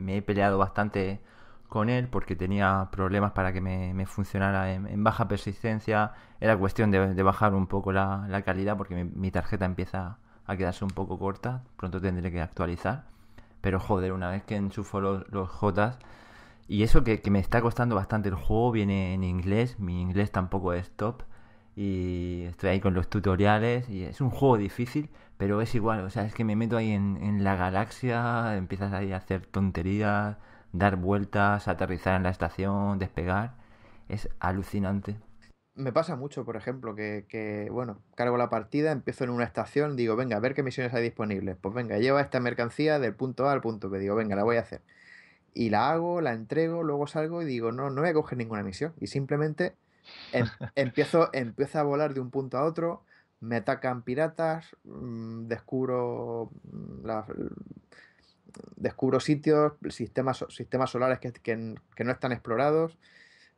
he peleado bastante con él porque tenía problemas para que me, funcionara en, baja persistencia. Era cuestión de, bajar un poco la, calidad porque mi, tarjeta empieza a quedarse un poco corta. Pronto tendré que actualizar. Pero joder, una vez que enchufo los, los Jotas... Y eso que, que me está costando bastante el juego viene en inglés. Mi inglés tampoco es top y estoy ahí con los tutoriales y es un juego difícil, pero es igual, o sea, es que me meto ahí en, la galaxia, empiezas ahí a hacer tonterías, dar vueltas, aterrizar en la estación, despegar, es alucinante. Me pasa mucho, por ejemplo, que, bueno, cargo la partida, empiezo en una estación, digo, venga, a ver qué misiones hay disponibles. Pues venga, lleva esta mercancía del punto A al punto B, digo, venga, la voy a hacer. Y la hago, la entrego, luego salgo y digo, no, no voy a coger ninguna misión. Y simplemente Em, empiezo, a volar de un punto a otro, me atacan piratas, mm, descubro mm, descubro sitios, sistemas, sistemas solares que, no están explorados.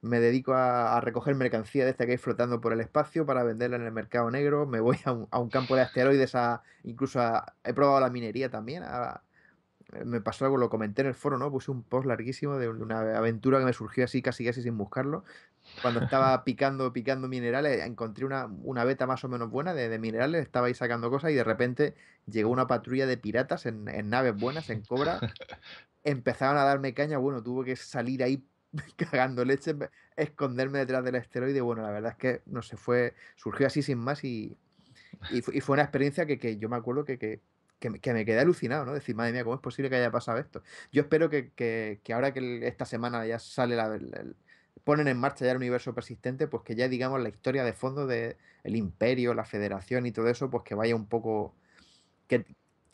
Me dedico a, recoger mercancía de esta que hay flotando por el espacio para venderla en el mercado negro. Me voy a un, campo de asteroides, a, incluso he probado la minería también. me pasó algo, lo comenté en el foro, ¿no? Puse un post larguísimo de una aventura que me surgió así, casi casi sin buscarlo, cuando estaba picando, picando minerales, encontré una, una beta más o menos buena de, minerales, estaba ahí sacando cosas y de repente llegó una patrulla de piratas en, naves buenas, en cobra. Empezaron a darme caña, bueno, tuve que salir ahí cagando leche, esconderme detrás del esteroide. Bueno, la verdad es que no se fue, surgió así sin más y, fue una experiencia que, yo me acuerdo que, me, quedé alucinado, ¿no? Decir, madre mía, ¿cómo es posible que haya pasado esto? Yo espero que, ahora que esta semana ya sale la, ponen en marcha ya el universo persistente, pues que ya digamos la historia de fondo del el imperio, la federación y todo eso, pues que vaya un poco, que,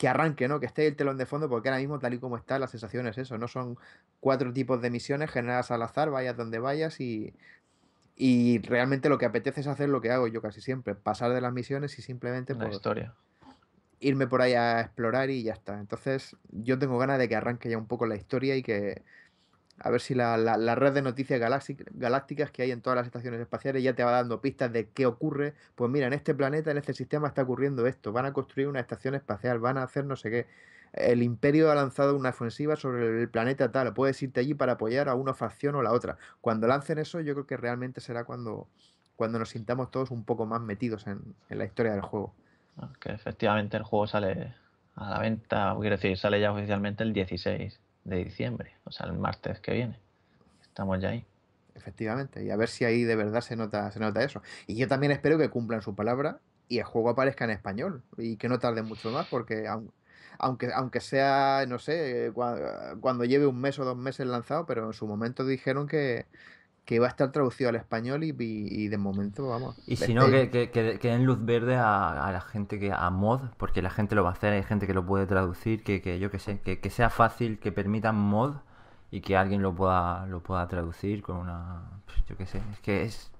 arranque, ¿no? Que esté el telón de fondo, porque ahora mismo tal y como está, la sensación es eso, no son cuatro tipos de misiones generadas al azar, vayas donde vayas y, y realmente lo que apetece es hacer lo que hago yo casi siempre, pasar de las misiones y simplemente... irme por ahí a explorar y ya está. Entonces, yo tengo ganas de que arranque ya un poco la historia y que a ver si la, red de noticias galácticas que hay en todas las estaciones espaciales ya te va dando pistas de qué ocurre. Pues mira, en este planeta, en este sistema está ocurriendo esto. Van a construir una estación espacial, van a hacer no sé qué. El imperio ha lanzado una ofensiva sobre el planeta tal. Puedes irte allí para apoyar a una facción o la otra. Cuando lancen eso, yo creo que realmente será cuando, cuando nos sintamos todos un poco más metidos en, en la historia del juego. Ah, que efectivamente el juego sale a la venta, quiero decir, sale ya oficialmente el 16 de diciembre, o sea, el martes que viene. Estamos ya ahí. Efectivamente, y a ver si ahí de verdad se nota, se nota eso. Y yo también espero que cumplan su palabra y el juego aparezca en español y que no tarde mucho más, porque aunque, aunque sea, no sé, eh, cuando, cuando lleve un mes o dos meses lanzado, pero en su momento dijeron que, que va a estar traducido al español y, de momento vamos. Y si no, que, que, den luz verde a, la gente, que a mod, porque la gente lo va a hacer, hay gente que lo puede traducir, que, yo qué sé, que, sea fácil, que permitan mod y que alguien lo pueda, lo pueda traducir con una... Pues, yo qué sé, es que es...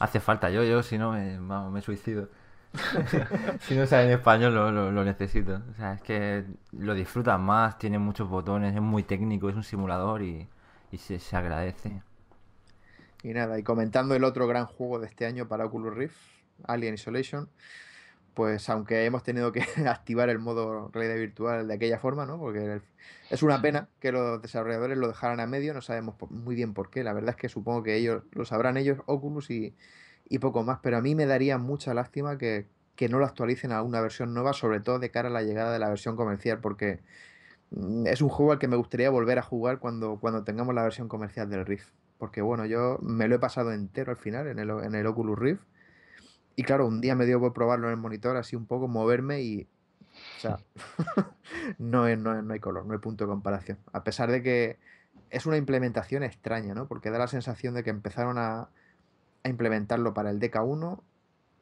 Hace falta yo, yo si no me, suicido. si no sabes en español lo, lo, necesito. O sea, es que lo disfrutan más, tiene muchos botones, es muy técnico, es un simulador y, y se, se agradece. Y nada, y comentando el otro gran juego de este año para Oculus Rift, Alien Isolation, pues aunque hemos tenido que activar el modo realidad virtual de aquella forma, ¿no? Porque es una pena que los desarrolladores lo dejaran a medio, no sabemos muy bien por qué. La verdad es que supongo que ellos lo sabrán ellos, Oculus y, poco más, pero a mí me daría mucha lástima que, no lo actualicen a una versión nueva, sobre todo de cara a la llegada de la versión comercial, porque mm, es un juego al que me gustaría volver a jugar cuando, cuando tengamos la versión comercial del Rift porque bueno, yo me lo he pasado entero al final en el, Oculus Rift. Y claro, un día me dio por probarlo en el monitor, así un poco, moverme y. O sea, no, no, no hay color, no hay punto de comparación. A pesar de que es una implementación extraña, ¿no? Porque da la sensación de que empezaron a, a implementarlo para el DK1,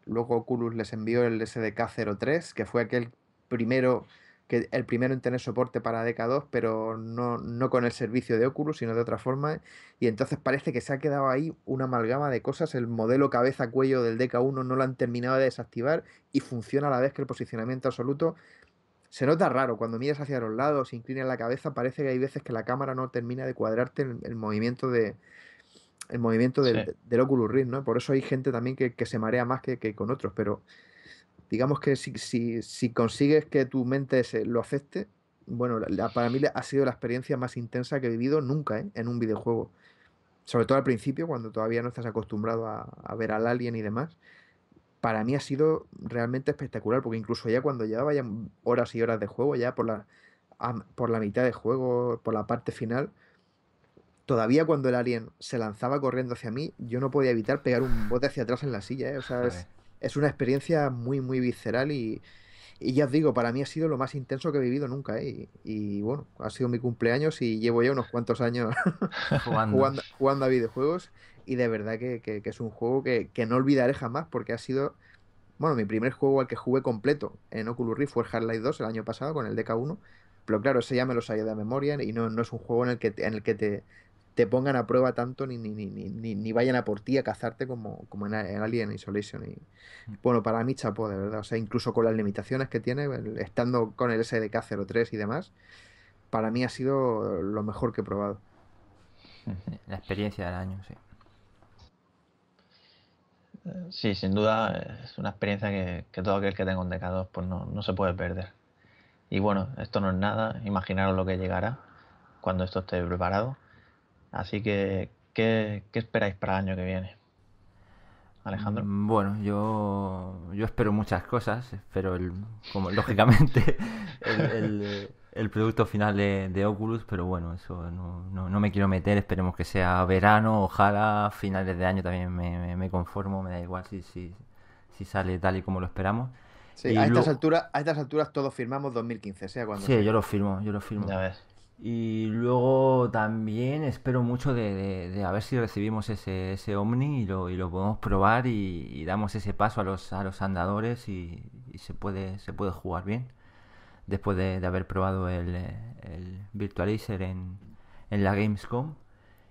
luego Oculus les envió el SDK03, que fue aquel primero que el primero en tener soporte para DK2, pero no, con el servicio de Oculus, sino de otra forma. Y entonces parece que se ha quedado ahí una amalgama de cosas. El modelo cabeza-cuello del DK1 no lo han terminado de desactivar y funciona a la vez que el posicionamiento absoluto. Se nota raro, cuando miras hacia los lados, inclinas la cabeza, parece que hay veces que la cámara no termina de cuadrarte el, movimiento de, el movimiento del, del Oculus Rift, ¿no? Por eso hay gente también que, se marea más que, que, con otros, pero digamos que si, consigues que tu mente se, lo acepte, bueno, para mí ha sido la experiencia más intensa que he vivido nunca ¿eh? en un videojuego. Sobre todo al principio, cuando todavía no estás acostumbrado a, ver al alien y demás. Para mí ha sido realmente espectacular, porque incluso ya cuando llevaba ya horas y horas de juego, ya por la, por la mitad de juego, por la parte final, todavía cuando el alien se lanzaba corriendo hacia mí, yo no podía evitar pegar un bote hacia atrás en la silla. ¿eh? O es una experiencia muy, muy visceral y, y ya os digo, para mí ha sido lo más intenso que he vivido nunca. ¿eh? Y, bueno, ha sido mi cumpleaños y llevo ya unos cuantos años jugando. a videojuegos. Y de verdad que, que, es un juego que, que, no olvidaré jamás porque ha sido, bueno, mi primer juego al que jugué completo en Oculus Rift fue Hard life 2 el año pasado con el DK1. Pero claro, ese ya me lo sabía de memoria y no, es un juego en el que, en el que te, te pongan a prueba tanto ni, ni, ni, ni vayan a por ti a cazarte como, como en, Alien Isolation. Y, mm. bueno, para mí chapó, de verdad. O sea, incluso con las limitaciones que tiene, estando con el SDK 03 y demás, para mí ha sido lo mejor que he probado. La experiencia del año, sí. Eh, sí, sin duda eh, es una experiencia que, todo aquel que tenga un DK2 pues no, no, se puede perder. Y bueno, esto no es nada, imaginaros lo que llegará cuando esto esté preparado. Así que, ¿qué, esperáis para el año que viene? Alejandro. Mm, bueno, yo, yo espero muchas cosas, Espero, el, como, lógicamente el, producto final de, Oculus, pero bueno, eso no, no, me quiero meter, esperemos que sea verano, ojalá finales de año también me, conformo, me da igual si, si, sale tal y como lo esperamos. Sí, a, estas alturas, a estas alturas todos firmamos 2015, sea cuando... Sí, yo lo firmo, yo lo firmo. Ya ves. Y luego también espero mucho de, a ver si recibimos ese, ese Omni y lo, y lo podemos probar y, damos ese paso a los, a los andadores y, se, puede, se puede jugar bien. Después de, haber probado el, eh, Virtualizer en, en, la Gamescom.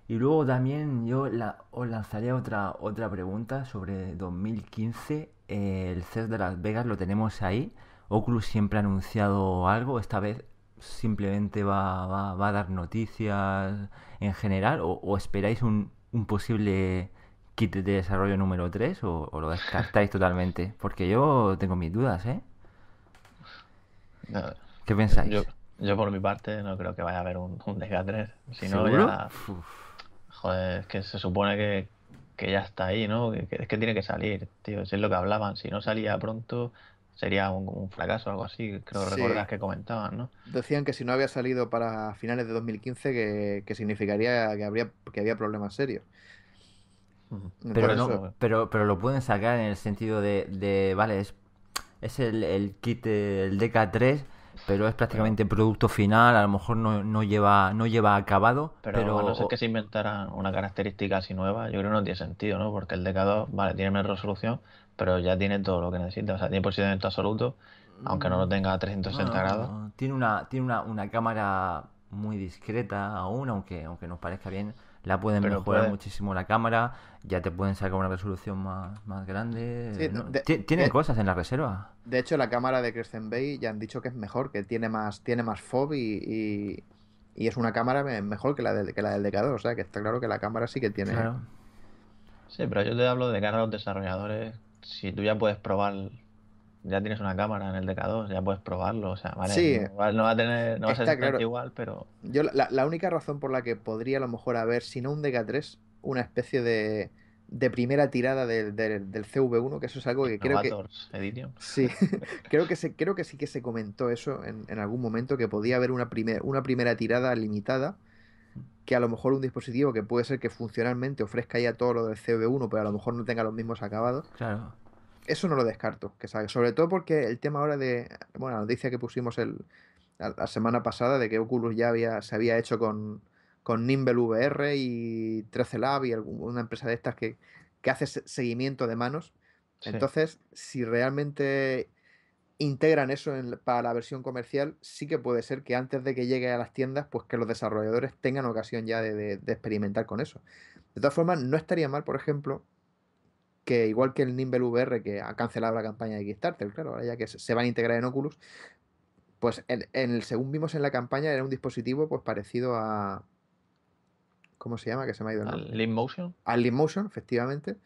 Y luego también yo la, os lanzaría otra, otra pregunta sobre 2015. el CES de Las Vegas lo tenemos ahí. Oculus siempre ha anunciado algo, esta vez simplemente va, a dar noticias en general? ¿O, esperáis un, posible kit de desarrollo número 3 o, lo descartáis totalmente? Porque yo tengo mis dudas, ¿eh? ¿Qué pensáis? Yo, por mi parte no creo que vaya a haber un, un DK3. Si ya... Joder, es que se supone que, ya está ahí, ¿no? es que tiene que salir, tío. es lo que hablaban. Si no salía pronto, sería un, fracaso o algo así, creo que recordar que comentaban, ¿no? Decían que si no había salido para finales de 2015 que, significaría que, habría, que había problemas serios. Pero, pero, lo pueden sacar en el sentido de, de vale, es, el, kit, el DK3, pero es prácticamente producto final, a lo mejor no, lleva, no lleva acabado. Pero, a no ser que se inventara una característica así nueva, yo creo que no tiene sentido, ¿no? Porque el DK2, vale, tiene menos resolución, pero ya tiene todo lo que necesita. O sea, tiene posicionamiento absoluto, aunque no lo mm. tenga a 360 grados. Tiene, una, tiene una, cámara muy discreta aún, aunque, aunque nos parezca bien. La pueden mejorar muchísimo la cámara, ya te pueden sacar una resolución más, más grande. Tiene cosas en la reserva. De hecho, la cámara de Crescent Bay ya han dicho que es mejor, que tiene más, tiene más FOB y, es una cámara mejor que la del, que la del Decador, o sea que está claro que la cámara sí que tiene. Sí, pero yo te hablo de cara a los desarrolladores si tú ya puedes probar, ya tienes una cámara en el DK2, ya puedes probarlo, o sea, vale, sí, no, va, a tener, no va a ser igual, pero... Yo la, la, única razón por la que podría a lo mejor haber, si no un DK3, una especie de, de primera tirada del, del, del, CV1, que eso es algo que creo que... Sí, creo, que se, creo que sí que se comentó eso en, en algún momento, que podía haber una, primer, una primera tirada limitada que a lo mejor un dispositivo que puede ser que funcionalmente ofrezca ya todo lo del CV1, pero a lo mejor no tenga los mismos acabados. Claro. Eso no lo descarto, que Sobre todo porque el tema ahora de. Bueno, la noticia que pusimos la, semana pasada de que Oculus ya había, se había hecho con, con Nimble VR y 13 Lab y alguna empresa de estas que, hace seguimiento de manos. Entonces, si realmente integran eso para la versión comercial, sí que puede ser que antes de que llegue a las tiendas, pues que los desarrolladores tengan ocasión ya de, experimentar con eso. De todas formas, no estaría mal, por ejemplo, que igual que el Nimble VR, que ha cancelado la campaña de Kickstarter, claro, ahora ya que se van a integrar en Oculus, pues en, el, según vimos en la campaña era un dispositivo pues parecido a... ¿Cómo se llama? Que se me ha ido el Al Al efectivamente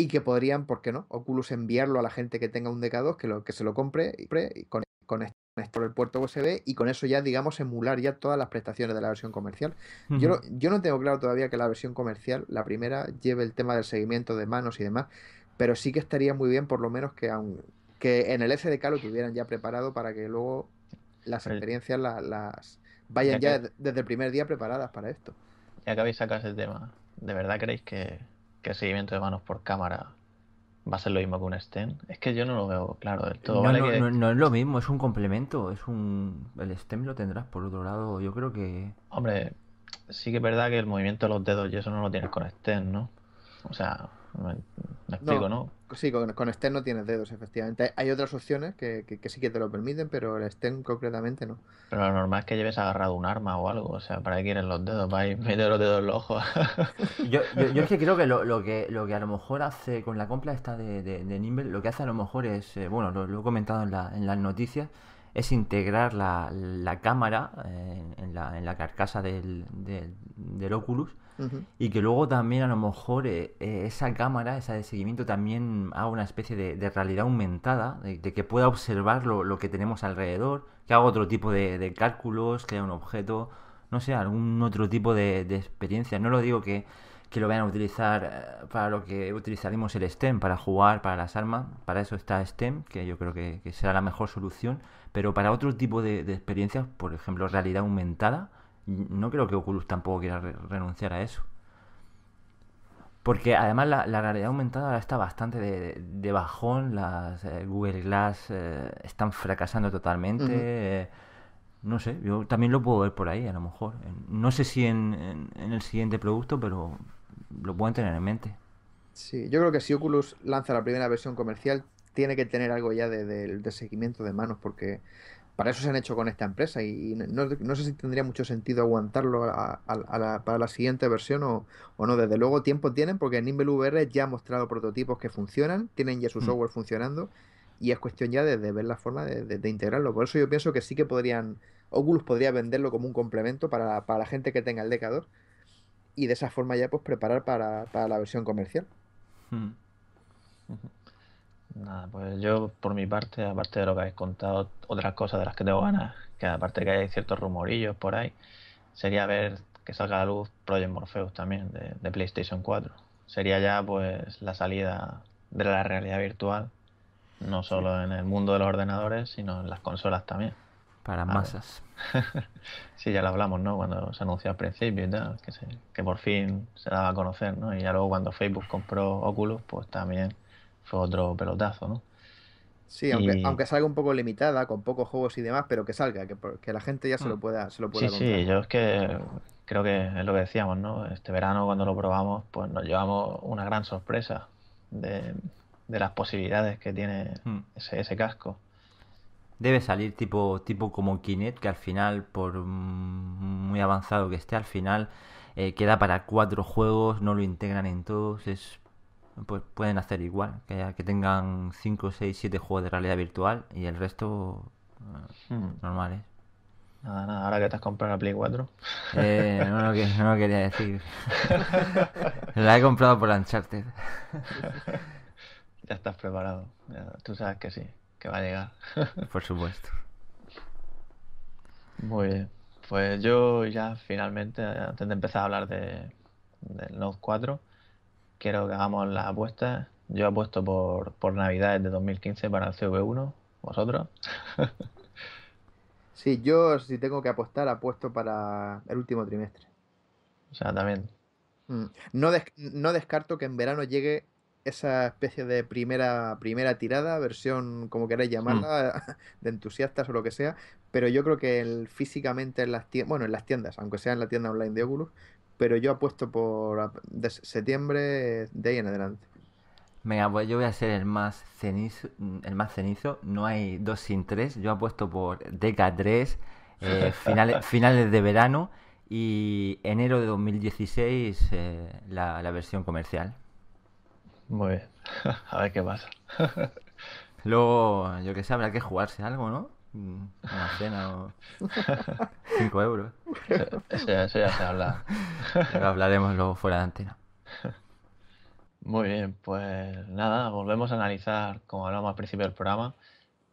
y que podrían, ¿por qué no? Oculus enviarlo a la gente que tenga un DK2 que, lo, que se lo compre y, con, esto por este el puerto USB y con eso ya, digamos, emular ya todas las prestaciones de la versión comercial. yo, yo no tengo claro todavía que la versión comercial, la primera, lleve el tema del seguimiento de manos y demás, pero sí que estaría muy bien por lo menos que, que en el SDK lo tuvieran ya preparado para que luego las experiencias las, vayan ya, desde el primer día preparadas para esto. Ya acabéis habéis sacado ese tema, ¿de verdad creéis que que seguimiento de manos por cámara va a ser lo mismo que un stem. Es que yo no lo veo claro del todo. No, es lo mismo, es un complemento. Es un El stem lo tendrás por otro lado. Yo creo que. Hombre, sí que es verdad que el movimiento de los dedos y eso no lo tienes con stem, ¿no? O sea, explico, ¿no? Sí, con, Sten no tienes dedos, efectivamente. Hay otras opciones que, sí que te lo permiten, pero el Sten concretamente no. Pero lo normal es que lleves agarrado un arma o algo, o sea, ¿para qué quieren los dedos? Para ir los dedos los ojos. yo, yo, es que creo que lo, lo, que lo que a lo mejor hace con la compra esta de, Nimble, lo que hace a lo mejor es, eh, bueno, lo, he comentado en, la, en las noticias, es integrar la, cámara eh, en, la, en la carcasa del, del Oculus y que luego también a lo mejor eh, eh, esa cámara, esa de seguimiento también haga una especie de, realidad aumentada, de, que pueda observar lo, lo, que tenemos alrededor, que haga otro tipo de, cálculos, que haya un objeto, no sé, algún otro tipo de, experiencia. No lo digo que, lo vayan a utilizar eh, para lo que utilizaremos el STEM, para jugar, para las armas, para eso está STEM, que yo creo que, será la mejor solución, pero para otro tipo de experiencias, por ejemplo, realidad aumentada, no creo que Oculus tampoco quiera renunciar a eso. Porque además la, la, realidad aumentada ahora está bastante de, bajón, las eh, Google Glass eh, están fracasando totalmente. Eh, no sé, yo también lo puedo ver por ahí a lo mejor. No sé si en, el siguiente producto, pero lo pueden tener en mente. Sí, yo creo que si Oculus lanza la primera versión comercial, tiene que tener algo ya de seguimiento de manos, porque para eso se han hecho con esta empresa y, no, sé si tendría mucho sentido aguantarlo para la siguiente versión o, no. Desde luego tiempo tienen porque Nimble VR ya ha mostrado prototipos que funcionan, tienen ya su mm. software funcionando y es cuestión ya de, ver la forma de, integrarlo. Por eso yo pienso que sí que podrían, Oculus podría venderlo como un complemento para, para la gente que tenga el decador y de esa forma ya pues preparar para, la versión comercial. Mm. Nada, pues yo por mi parte, aparte de lo que habéis contado, otras cosas de las que tengo ganas, que aparte que hay ciertos rumorillos por ahí, sería ver que salga a la luz Project Morpheus también de, PlayStation 4. Sería ya pues la salida de la realidad virtual, no solo en el mundo de los ordenadores, sino en las consolas también. Para masas. sí, ya lo hablamos, ¿no? Cuando se anunció al principio y tal, que, que por fin se daba a conocer, ¿no? Y ya luego cuando Facebook compró Oculus, pues también otro pelotazo, ¿no? Sí, aunque, salga un poco limitada, con pocos juegos y demás, pero que salga, que, la gente ya se lo hmm. pueda, se sí, Sí, yo es que creo que es lo que decíamos, ¿no? Este verano cuando lo probamos, pues nos llevamos una gran sorpresa de, las posibilidades que tiene hmm. ese, casco. Debe salir tipo, tipo como Kinect, que al final, por muy avanzado que esté, al final eh, queda para cuatro juegos, no lo integran en todos, es pues pueden hacer igual, que, tengan 5, 6, 7 juegos de realidad virtual y el resto eh, hmm. normales. Nada, nada, ahora que te has comprado la Play 4. Eh, no, lo quería decir. la he comprado por Uncharted. ya estás preparado. tú sabes que sí, que va a llegar. por supuesto. Muy bien. Pues yo ya finalmente, antes de empezar a hablar de, del Note 4, quiero que hagamos las apuestas. Yo apuesto por, por Navidades de 2015 para el CV1. ¿Vosotros? sí, yo si tengo que apostar, apuesto para el último trimestre. O sea, también. Mm. No, no descarto que en verano llegue esa especie de primera, primera tirada, versión como queráis llamarla, mm. de entusiastas o lo que sea, pero yo creo que físicamente en las tiendas, bueno, en las tiendas, aunque sea en la tienda online de Oculus, pero yo apuesto por septiembre de ahí en adelante. Venga, pues yo voy a ser el más cenizo, el más cenizo, no hay dos sin tres, yo apuesto por década 3, eh, finales, finales de verano y enero de 2016 eh, la, versión comercial. Muy bien, a ver qué pasa. Luego, yo qué sé, habrá que jugarse algo, ¿no? Mm, una o 5 euros. Eso, ya se habla. hablaremos luego fuera de antena. Muy bien, pues nada, volvemos a analizar, como hablamos al principio del programa,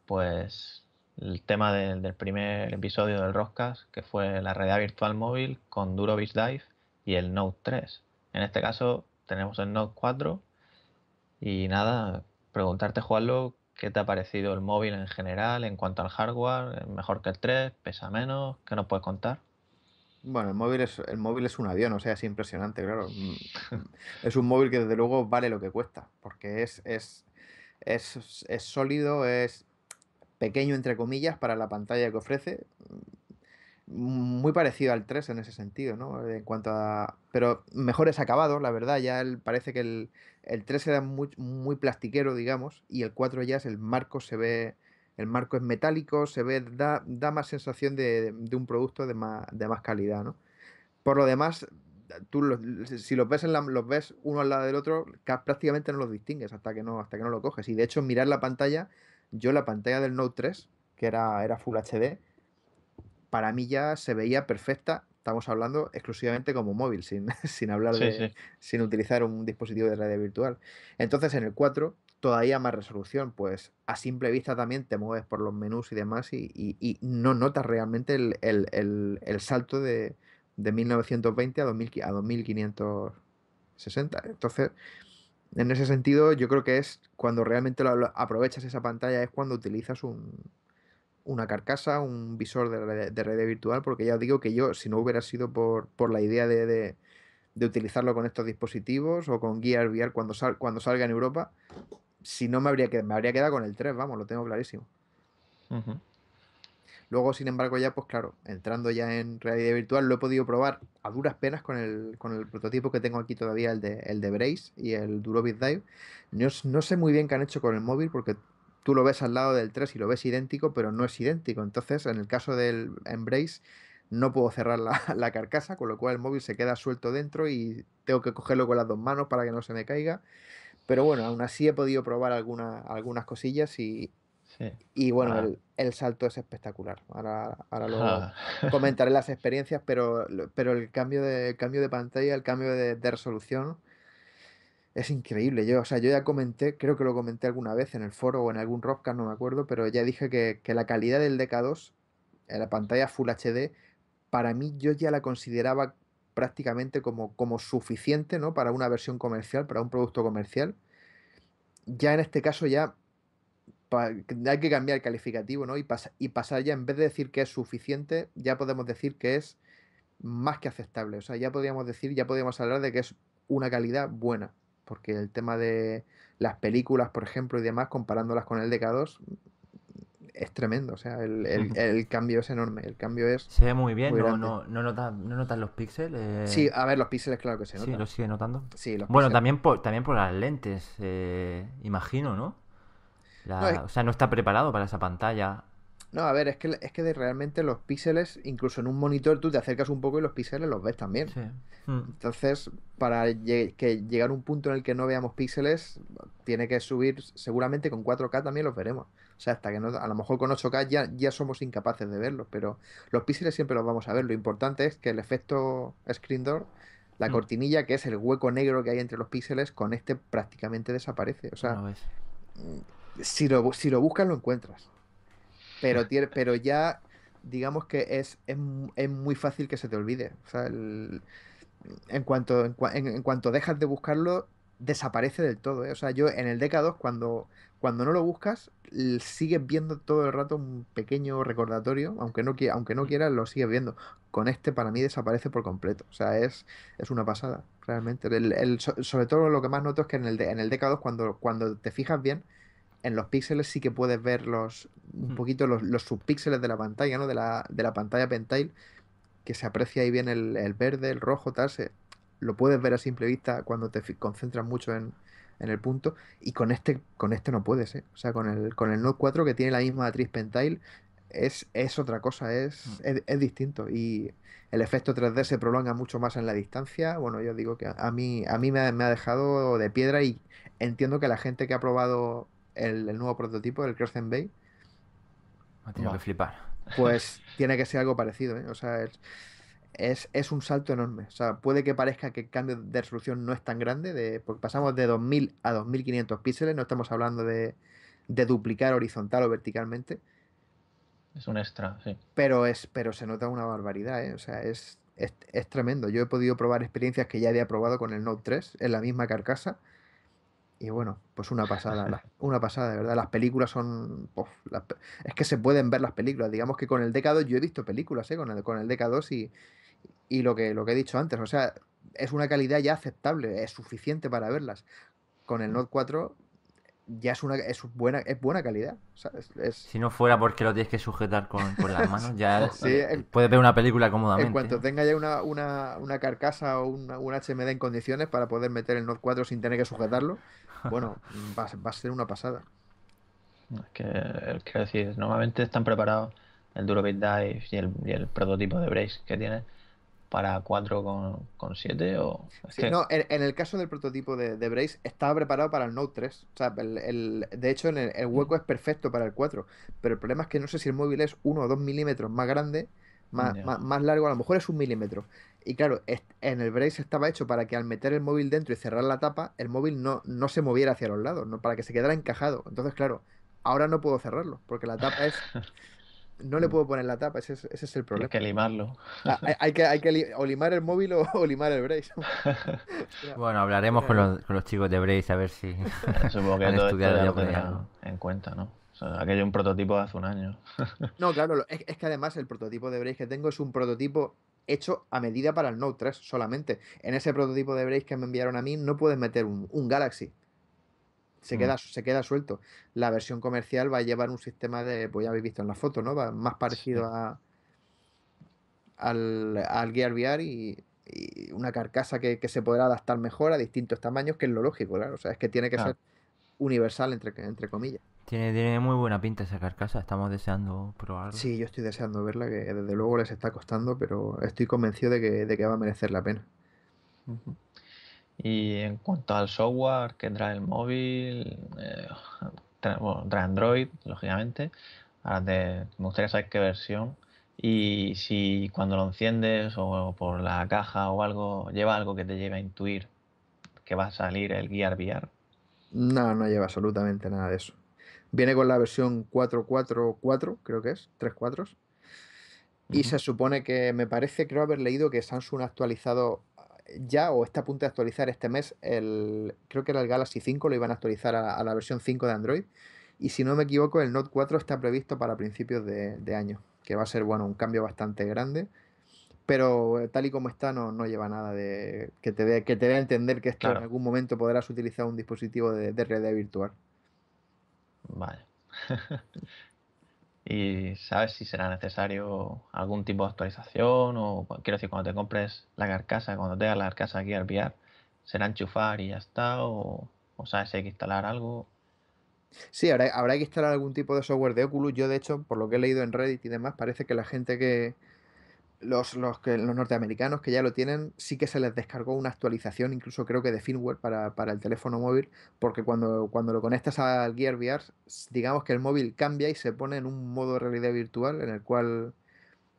pues el tema del, primer episodio del Roscas que fue la realidad virtual móvil con duro Beach Dive y el Note 3. En este caso tenemos el Note 4 y nada, preguntarte, Juanlo, ¿Qué te ha parecido el móvil en general en cuanto al hardware? mejor que el 3? ¿Pesa menos? ¿Qué nos puedes contar? Bueno, el móvil, es, el móvil es un avión, o sea, es impresionante, claro. Mm, es un móvil que desde luego vale lo que cuesta, porque es, es, es sólido, es pequeño entre comillas para la pantalla que ofrece, muy parecido al 3 en ese sentido, ¿no? En cuanto a... Pero mejores acabados, la verdad, ya el, parece que el, 3 era muy, plastiquero, digamos, y el 4 ya es el marco, se ve... El marco es metálico, se ve, da, da más sensación de, un producto de más, calidad, ¿no? Por lo demás, tú si los ves, los ves uno al lado del otro, prácticamente no los distingues hasta que no, hasta que no lo coges. Y de hecho, mirar la pantalla, yo la pantalla del Note 3, que era, era Full HD, para mí ya se veía perfecta. Estamos hablando exclusivamente como móvil, sin, sin hablar de. sin utilizar un dispositivo de radio virtual. Entonces, en el 4, todavía más resolución, pues a simple vista también te mueves por los menús y demás y, no notas realmente el, salto de, 1920 a, 2000, a 2560. Entonces, en ese sentido, yo creo que es cuando realmente aprovechas esa pantalla, es cuando utilizas un, una carcasa, un visor de, red, virtual, porque ya os digo que yo, si no hubiera sido por, la idea de, de, utilizarlo con estos dispositivos o con Gear VR cuando, cuando salga en Europa, si no me habría, me habría quedado con el 3, vamos, lo tengo clarísimo. Luego, sin embargo, ya, pues claro, entrando ya en realidad virtual, lo he podido probar a duras penas con el, con el prototipo que tengo aquí todavía, el de, el de Brace y el Durobit Dive. No, no, sé muy bien qué han hecho con el móvil porque tú lo ves al lado del 3 y lo ves idéntico, pero no es idéntico. Entonces, en el caso del Embrace, no puedo cerrar la, carcasa, con lo cual el móvil se queda suelto dentro y tengo que cogerlo con las dos manos para que no se me caiga. Pero bueno, aún así he podido probar algunas cosillas y, y bueno, ah. el, salto es espectacular. Ahora, ahora lo ah. comentaré las experiencias, pero, pero el, cambio de, cambio de pantalla, el cambio de resolución es increíble. Yo, o sea, yo ya comenté, creo que lo comenté alguna vez en el foro o en algún Rockcast, no me acuerdo, pero ya dije que, la calidad del DK2, en eh, la pantalla Full HD, para mí yo ya la consideraba prácticamente como, como suficiente ¿no? para una versión comercial, para un producto comercial. Ya en este caso ya hay que cambiar el calificativo ¿no? y, y pasar ya, en vez de decir que es suficiente, ya podemos decir que es más que aceptable. O sea, ya podríamos decir, ya podríamos hablar de que es una calidad buena porque el tema de las películas, por ejemplo, y demás, comparándolas con el DK2, es tremendo. O sea, el, cambio es enorme. El cambio es. Se ve muy bien, no, no, notas, los píxeles. Eh. Sí, a ver, los píxeles, claro que se notan. Sí, los sigue notando. Sí, bueno, también por, también por las lentes, eh, imagino, ¿no? O sea, no está preparado para esa pantalla no, a ver, es que, es que realmente los píxeles, incluso en un monitor, tú te acercas un poco y los píxeles los ves también. Mm. Entonces, para que llegar a un punto en el que no veamos píxeles, tiene que subir, seguramente con 4K también los veremos. O sea, hasta que no, a lo mejor con 8K ya, ya somos incapaces de verlos, pero los píxeles siempre los vamos a ver. Lo importante es que el efecto screen door la mm. cortinilla, que es el hueco negro que hay entre los píxeles, con este prácticamente desaparece. O sea, si, lo, si lo buscas, lo encuentras pero, pero ya digamos que es, muy fácil que se te olvide. O sea, el, en, cuanto, en, cuanto dejas de buscarlo, desaparece del todo. ¿eh? O sea, yo en el DK2, cuando, cuando no lo buscas, sigues viendo todo el rato un pequeño recordatorio, aunque no, aunque no mm. quieras, lo sigues viendo. Con este, para mí, desaparece por completo. O sea, es, es una pasada, realmente. sobre todo lo que más noto es que en el, en DK2, cuando, cuando te fijas bien, en los píxeles sí que puedes ver los un hmm. poquito los, subpíxeles de la pantalla, ¿no? De la, pantalla Pentile, que se aprecia ahí bien el, verde, el rojo, tal, se, lo puedes ver a simple vista cuando te concentras mucho en, el punto. Y con este, con este no puedes, ¿eh? O sea, con el, con el Note 4 que tiene la misma matriz Pentile, es, es otra cosa, hmm. es, es, distinto. Y el efecto 3D se prolonga mucho más en la distancia. Bueno, yo digo que a mí, a mí me ha dejado de piedra y entiendo que la gente que ha probado el, nuevo prototipo, del Crescent Bay. Me tengo que flipar. Pues tiene que ser algo parecido, ¿eh? O sea, es, un salto enorme. O sea, puede que parezca que el cambio de resolución no es tan grande, de, porque pasamos de 2000 a 2500 píxeles, no estamos hablando de, duplicar horizontal o verticalmente. Es un extra, sí. Pero, es, pero se nota una barbaridad, ¿eh? O sea, es, es, tremendo. Yo he podido probar experiencias que ya había probado con el Note 3 en la misma carcasa y bueno, pues una pasada, una pasada, de verdad. Las películas son. es que se pueden ver las películas. Digamos que con el DK2 yo he visto películas, ¿eh? Con el, con el DK2 y, lo, que, lo que he dicho antes. O sea, es una calidad ya aceptable, es suficiente para verlas. Con el mm. Note 4 ya es una es buena es buena calidad si no fuera porque lo tienes que sujetar con, con las manos ya eh, puedes ver una película cómodamente en cuanto ¿eh? tenga ya una, una, una carcasa o una un HMD en condiciones para poder meter el Note 4 sin tener que sujetarlo bueno, va, a ser una pasada. Es que, quiero decir, normalmente están preparados el Duro Bit Dive y el, prototipo de Brace que tiene para 4,7 con Sí, No, en, el caso del prototipo de, Brace estaba preparado para el Note 3. O sea, el, de hecho en el, el, hueco es perfecto para el 4, pero el problema es que no sé si el móvil es 1 o 2 milímetros más grande más, más, más, largo, a lo mejor es un milímetro. Y claro, en el brace estaba hecho para que al meter el móvil dentro y cerrar la tapa, el móvil no, no se moviera hacia los lados, ¿no? para que se quedara encajado. Entonces, claro, ahora no puedo cerrarlo, porque la tapa es... No le puedo poner la tapa, ese es, ese es el problema. Hay que limarlo. Ah, hay, que, hay limar el móvil o, limar el brace. bueno, hablaremos con los, con los, chicos de brace a ver si han estudiado en cuenta, ¿no? aquello un prototipo hace un año. no, claro, es, que además el prototipo de Brace que tengo es un prototipo hecho a medida para el Note 3 solamente. En ese prototipo de Brace que me enviaron a mí no puedes meter un, Galaxy. Se, mm. queda, se queda suelto. La versión comercial va a llevar un sistema de, pues ya habéis visto en la foto, ¿no? Va más parecido a, al, al Gear VR y, una carcasa que, se podrá adaptar mejor a distintos tamaños, que es lo lógico, claro. O sea, es que tiene que ser universal, entre, entre comillas. Tiene, muy buena pinta esa carcasa, estamos deseando probarla. Sí, yo estoy deseando verla, que desde luego les está costando, pero estoy convencido de que, va a merecer la pena. Y en cuanto al software que trae el móvil, eh, trae, Android, lógicamente. Ahora te, me gustaría saber qué versión. Y si cuando lo enciendes o por la caja o algo, lleva algo que te lleve a intuir que va a salir el Gear VR. No, no lleva absolutamente nada de eso. Viene con la versión 4.4.4, creo que es, 3.4. Y se supone que me parece, creo haber leído que Samsung ha actualizado eh, ya o está a punto de actualizar este mes el, creo que era el Galaxy 5, lo iban a actualizar a, la versión 5 de Android. Y si no me equivoco, el Note 4 está previsto para principios de, año, que va a ser, bueno, un cambio bastante grande. Pero eh, tal y como está, no, no lleva nada de que te dé que te a entender que esto en algún momento podrás utilizar un dispositivo de, de virtual. Vale. ¿Y sabes si será necesario algún tipo de actualización? O quiero decir, cuando te compres la carcasa, cuando tengas la carcasa aquí al VR, ¿será enchufar y ya está? ¿O, o sabes si hay que instalar algo? Sí, habrá, habrá que instalar algún tipo de software de Oculus. Yo, de hecho, por lo que he leído en Reddit y demás, parece que la gente que, los, los, que, los norteamericanos que ya lo tienen, sí que se les descargó una actualización, incluso creo que de firmware para, para el teléfono móvil, porque cuando, cuando lo conectas al Gear VR, digamos que el móvil cambia y se pone en un modo de realidad virtual en el cual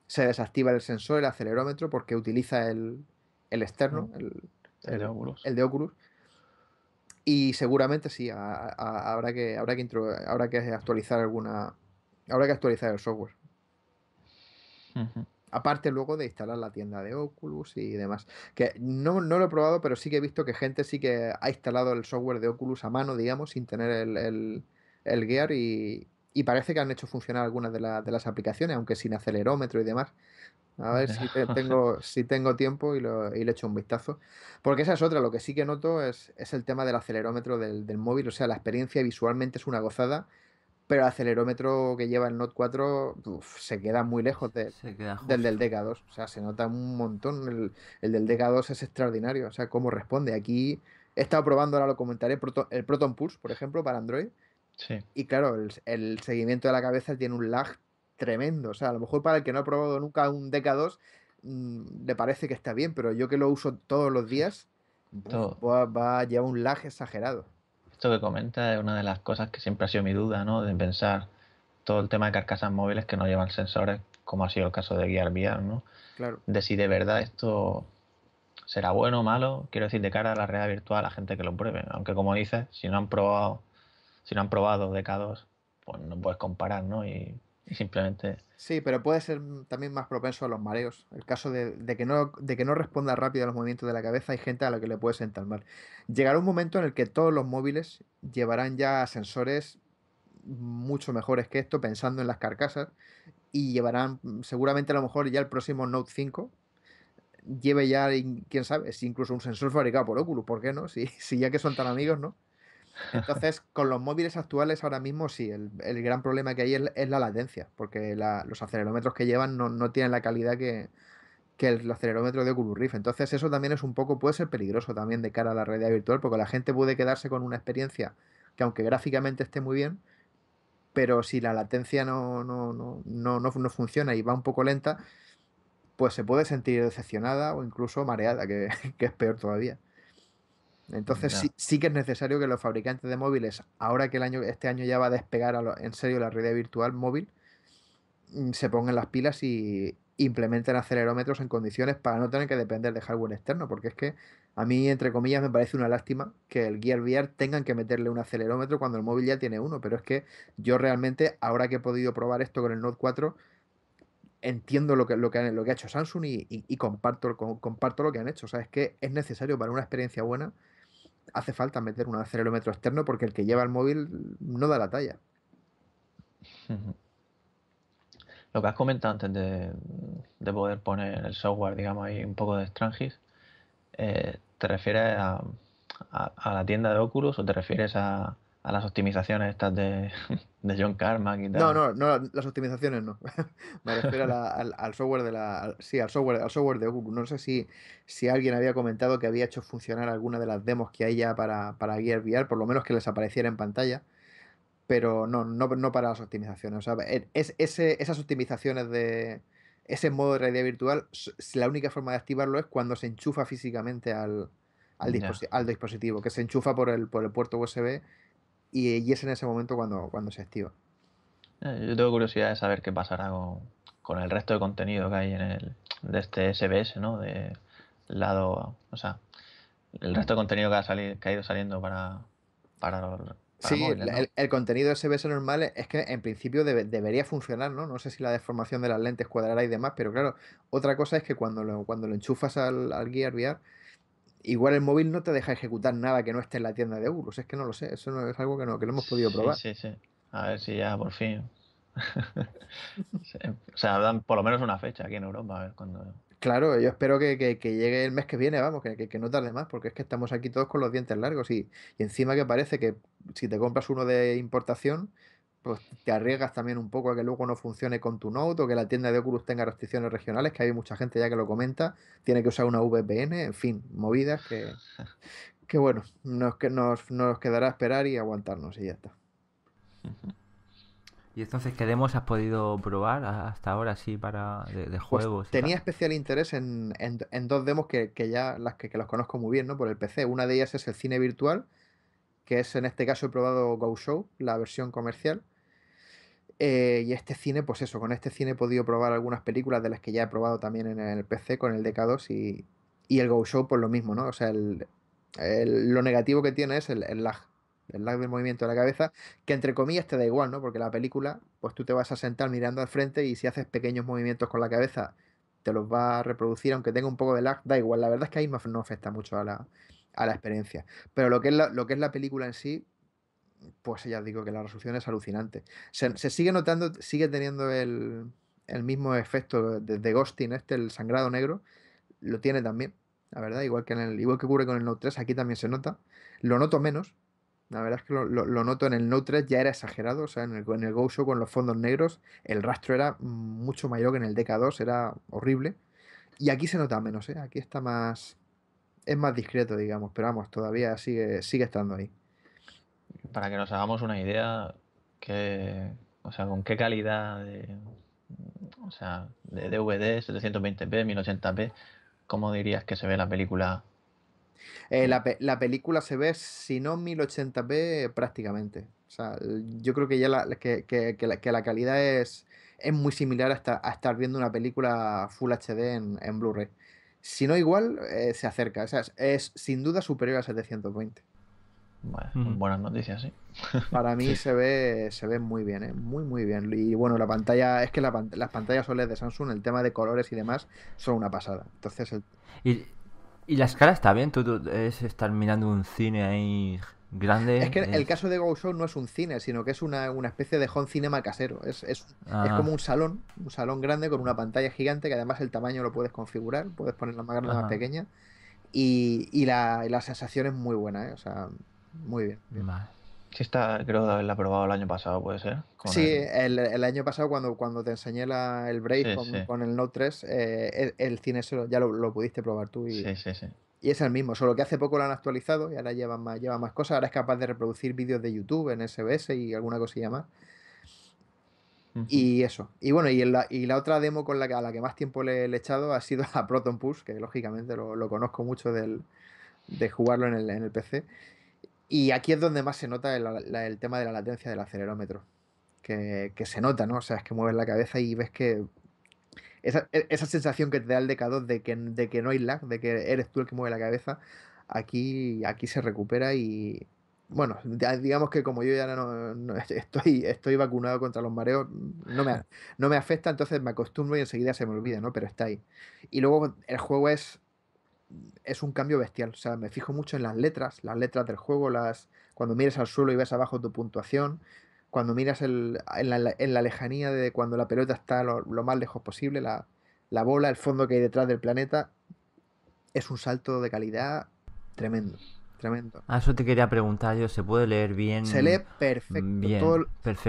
se desactiva el sensor, el acelerómetro, porque utiliza el, el externo, mm. el, de Oculus. Y seguramente sí, habrá, que, habrá, que que actualizar alguna. Habrá que actualizar el software. Aparte luego de instalar la tienda de Oculus y demás. Que no, no, lo he probado, pero sí que he visto que gente sí que ha instalado el software de Oculus a mano, digamos, sin tener el, el, Gear y, parece que han hecho funcionar algunas de, de, las aplicaciones, aunque sin acelerómetro y demás. A ver si tengo, si tengo tiempo y, lo, y, le echo un vistazo. Porque esa es otra, lo que sí que noto es, es el tema del acelerómetro del, del móvil. O sea, la experiencia visualmente es una gozada pero el acelerómetro que lleva el Note 4 se queda muy lejos del del DK2. O sea, se nota un montón. El, del DK2 es extraordinario. O sea, cómo responde. Aquí he estado probando, ahora lo comentaré, el Proton Pulse, por ejemplo, para Android. Sí. Y claro, el, seguimiento de la cabeza tiene un lag tremendo. O sea, a lo mejor para el que no ha probado nunca un DK2 mm, le parece que está bien, pero yo que lo uso todos los días, va, va, lleva un lag exagerado esto que comenta es una de las cosas que siempre ha sido mi duda, ¿no? De pensar todo el tema de carcasas móviles que no llevan sensores, como ha sido el caso de Gear VR, ¿no? Claro. De si de verdad esto será bueno o malo, quiero decir, de cara a la realidad virtual, a la gente que lo pruebe. Aunque como dices, si no han probado, si no han probado dk pues no puedes comparar, ¿no? Y simplemente... Sí, pero puede ser también más propenso a los mareos. El caso de, que no, de que no responda rápido a los movimientos de la cabeza, hay gente a la que le puede sentar mal. Llegará un momento en el que todos los móviles llevarán ya sensores mucho mejores que esto, pensando en las carcasas, y llevarán mm, seguramente a lo mejor ya el próximo Note 5, lleve ya, quién sabe, si incluso un sensor fabricado por Oculus, ¿por qué no? si ya que son tan amigos, ¿no? Entonces, con los móviles actuales ahora mismo sí, el, gran problema que hay es, la latencia, porque los acelerómetros que llevan no, tienen la calidad que, que el acelerómetro de Oculus Rift. Entonces eso también es un poco, puede ser peligroso también de cara a la realidad virtual, porque la gente puede quedarse con una experiencia que aunque gráficamente esté muy bien, pero si la latencia no, no, no, no, no funciona y va un poco lenta, pues se puede sentir decepcionada o incluso mareada, que es peor todavía. Entonces sí, sí, que es necesario que los fabricantes de móviles, ahora que el año, este año ya va a despegar en serio la realidad virtual móvil, mm, se pongan las pilas y implementen acelerómetros en condiciones para no tener que depender de hardware externo, porque es que a mí, entre comillas, me parece una lástima que el Gear VR tengan que meterle un acelerómetro cuando el móvil ya tiene uno, pero es que yo realmente, ahora que he podido probar esto con el Note 4, entiendo lo que, lo que, lo que ha hecho Samsung y, comparto, comparto, lo que han hecho. O sea, es que es necesario para una experiencia buena hace falta meter un acelerómetro externo porque el que lleva el móvil no da la talla. Lo que has comentado antes de, poder poner el software, digamos, ahí un poco de Strangis, eh, ¿te refieres a, a, la tienda de Oculus o te refieres a, a las optimizaciones estas de, John Carmack y tal. No, no, no, las optimizaciones no. Me refiero al, software de la. sí, al software, al software de Google. No sé si, si alguien había comentado que había hecho funcionar alguna de las demos que hay ya para, para Gear VR, por lo menos que les apareciera en pantalla. Pero no, no, no para las optimizaciones. O sea, e, es, esas optimizaciones de. Ese modo de realidad virtual, la única forma de activarlo es cuando se enchufa físicamente al, al, dispositivo, que se enchufa por el, por el puerto USB y, es en ese momento cuando, cuando se activa. Eh, yo tengo curiosidad de saber qué pasará con, con el resto de contenido que hay en el, de este SBS, ¿no? De lado, o sea, el resto de contenido que ha, salido, que ha ido saliendo para, para, sí, el, el, contenido SBS normal es que en principio debería funcionar, ¿no? No sé si la deformación de las lentes cuadrará y demás, pero claro, otra cosa es que cuando lo, cuando lo enchufas al, al Gear VR igual el móvil no te deja ejecutar nada que no esté en la tienda de euros, Es que no lo sé, eso no es algo que no, que no hemos podido probar. Sí, sí. A ver si ya por fin. o sea, dan por lo menos una fecha aquí en Europa, a ver Claro, yo espero que, llegue el mes que viene, vamos, que, que, no tarde más, porque es que estamos aquí todos con los dientes largos y, y encima que parece que si te compras uno de importación, pues te arriesgas también un poco a que luego no funcione con tu Note o que la tienda de Oculus tenga restricciones regionales, que hay mucha gente ya que lo comenta, tiene que usar una VPN, en fin, movidas que, que bueno, nos, que nos, nos quedará esperar y aguantarnos y ya está. Y entonces, ¿qué demos has podido probar hasta ahora sí para de, pues, juegos? tenía especial interés en, dos demos que, ya las que, los conozco muy bien, ¿no? Por el PC. Una de ellas es el cine virtual, que es en este caso he probado Go Show, la versión comercial. Eh, y este cine, pues eso, con este cine he podido probar algunas películas de las que ya he probado también en el PC con el DK2 y, el Go Show por pues lo mismo, ¿no? O sea, el, lo negativo que tiene es el, el, lag, el lag del movimiento de la cabeza, que entre comillas te da igual, ¿no? Porque la película, pues tú te vas a sentar mirando al frente y si haces pequeños movimientos con la cabeza, te los va a reproducir, aunque tenga un poco de lag, da igual, la verdad es que ahí no afecta mucho a la, a la experiencia. Pero lo que es la, lo que es la película en sí, pues ya digo que la resolución es alucinante. Se, sigue notando, sigue teniendo el, el mismo efecto de, Ghosting, este, el sangrado negro, lo tiene también, la verdad, igual que, en el, igual que ocurre con el Note 3, aquí también se nota. Lo noto menos, la verdad es que lo, noto en el Note 3, ya era exagerado, o sea, en el, en Show con los fondos negros, el rastro era mucho mayor que en el DK2, era horrible. Y aquí se nota menos, ¿eh? aquí está más, es más discreto, digamos, pero vamos, todavía sigue, sigue estando ahí. Para que nos hagamos una idea, que, o sea, con qué calidad de, o sea, de DVD, 720p, 1080p, ¿cómo dirías que se ve la película? Eh, la, película se ve, si no 1080p, prácticamente. O sea, yo creo que ya la, que, la, calidad es, es muy similar a, a, estar viendo una película Full HD en, en Blu-ray si no igual, eh, se acerca. es, sin duda superior a 720. Pues mm. buenas noticias, sí. Para mí se ve se ve muy bien, ¿eh? muy muy bien. Y bueno, la pantalla, es que las pantallas OLED de Samsung, el tema de colores y demás, son una pasada. Entonces ¿Y, la escala está bien, tú, es estar mirando un cine ahí es que el caso de Go Show no es un cine, sino que es una, especie de home cinema casero. Es, es, es, ah. como un salón, un salón grande con una pantalla gigante que además el tamaño lo puedes configurar, puedes ponerla más grande o más pequeña. Y, y, la, la, sensación es muy buena, ¿eh? o sea, muy bien. bien. Sí, está, creo haberla probado el año pasado, puede ser. sí, el... año pasado cuando, cuando te enseñé la, el Brave con, el Note 3, eh, el, cine ya lo, lo, pudiste probar tú. Y... Sí, sí, sí. Y es el mismo, solo que hace poco lo han actualizado y ahora lleva más, lleva más cosas. Ahora es capaz de reproducir vídeos de YouTube en SBS y alguna cosilla más. Y eso. Y bueno, y la, otra demo con la que, a la que más tiempo le, he echado ha sido a Proton Push, que lógicamente lo, conozco mucho de jugarlo en el, PC. Y aquí es donde más se nota el, tema de la latencia del acelerómetro. Que, que, se nota, ¿no? O sea, es que mueves la cabeza y ves que e, esa, sensación que te da el decador de que, de que no hay lag, de que eres tú el que mueve la cabeza, aquí, aquí se recupera y, bueno, digamos que como yo ya no, estoy, estoy vacunado contra los mareos, no me, no me afecta, entonces me acostumbro y enseguida se me olvida, ¿no? Pero está ahí. Y luego el juego es, es un cambio bestial, o sea, me fijo mucho en las letras, las letras del juego, las cuando mires al suelo y ves abajo tu puntuación, cuando miras el, en, la, en, la, lejanía de cuando la pelota está lo, más lejos posible, la, la, bola, el fondo que hay detrás del planeta, es un salto de calidad tremendo. Tremendo. Ah, eso te quería preguntar yo, ¿se puede leer bien? Se lee perfecto.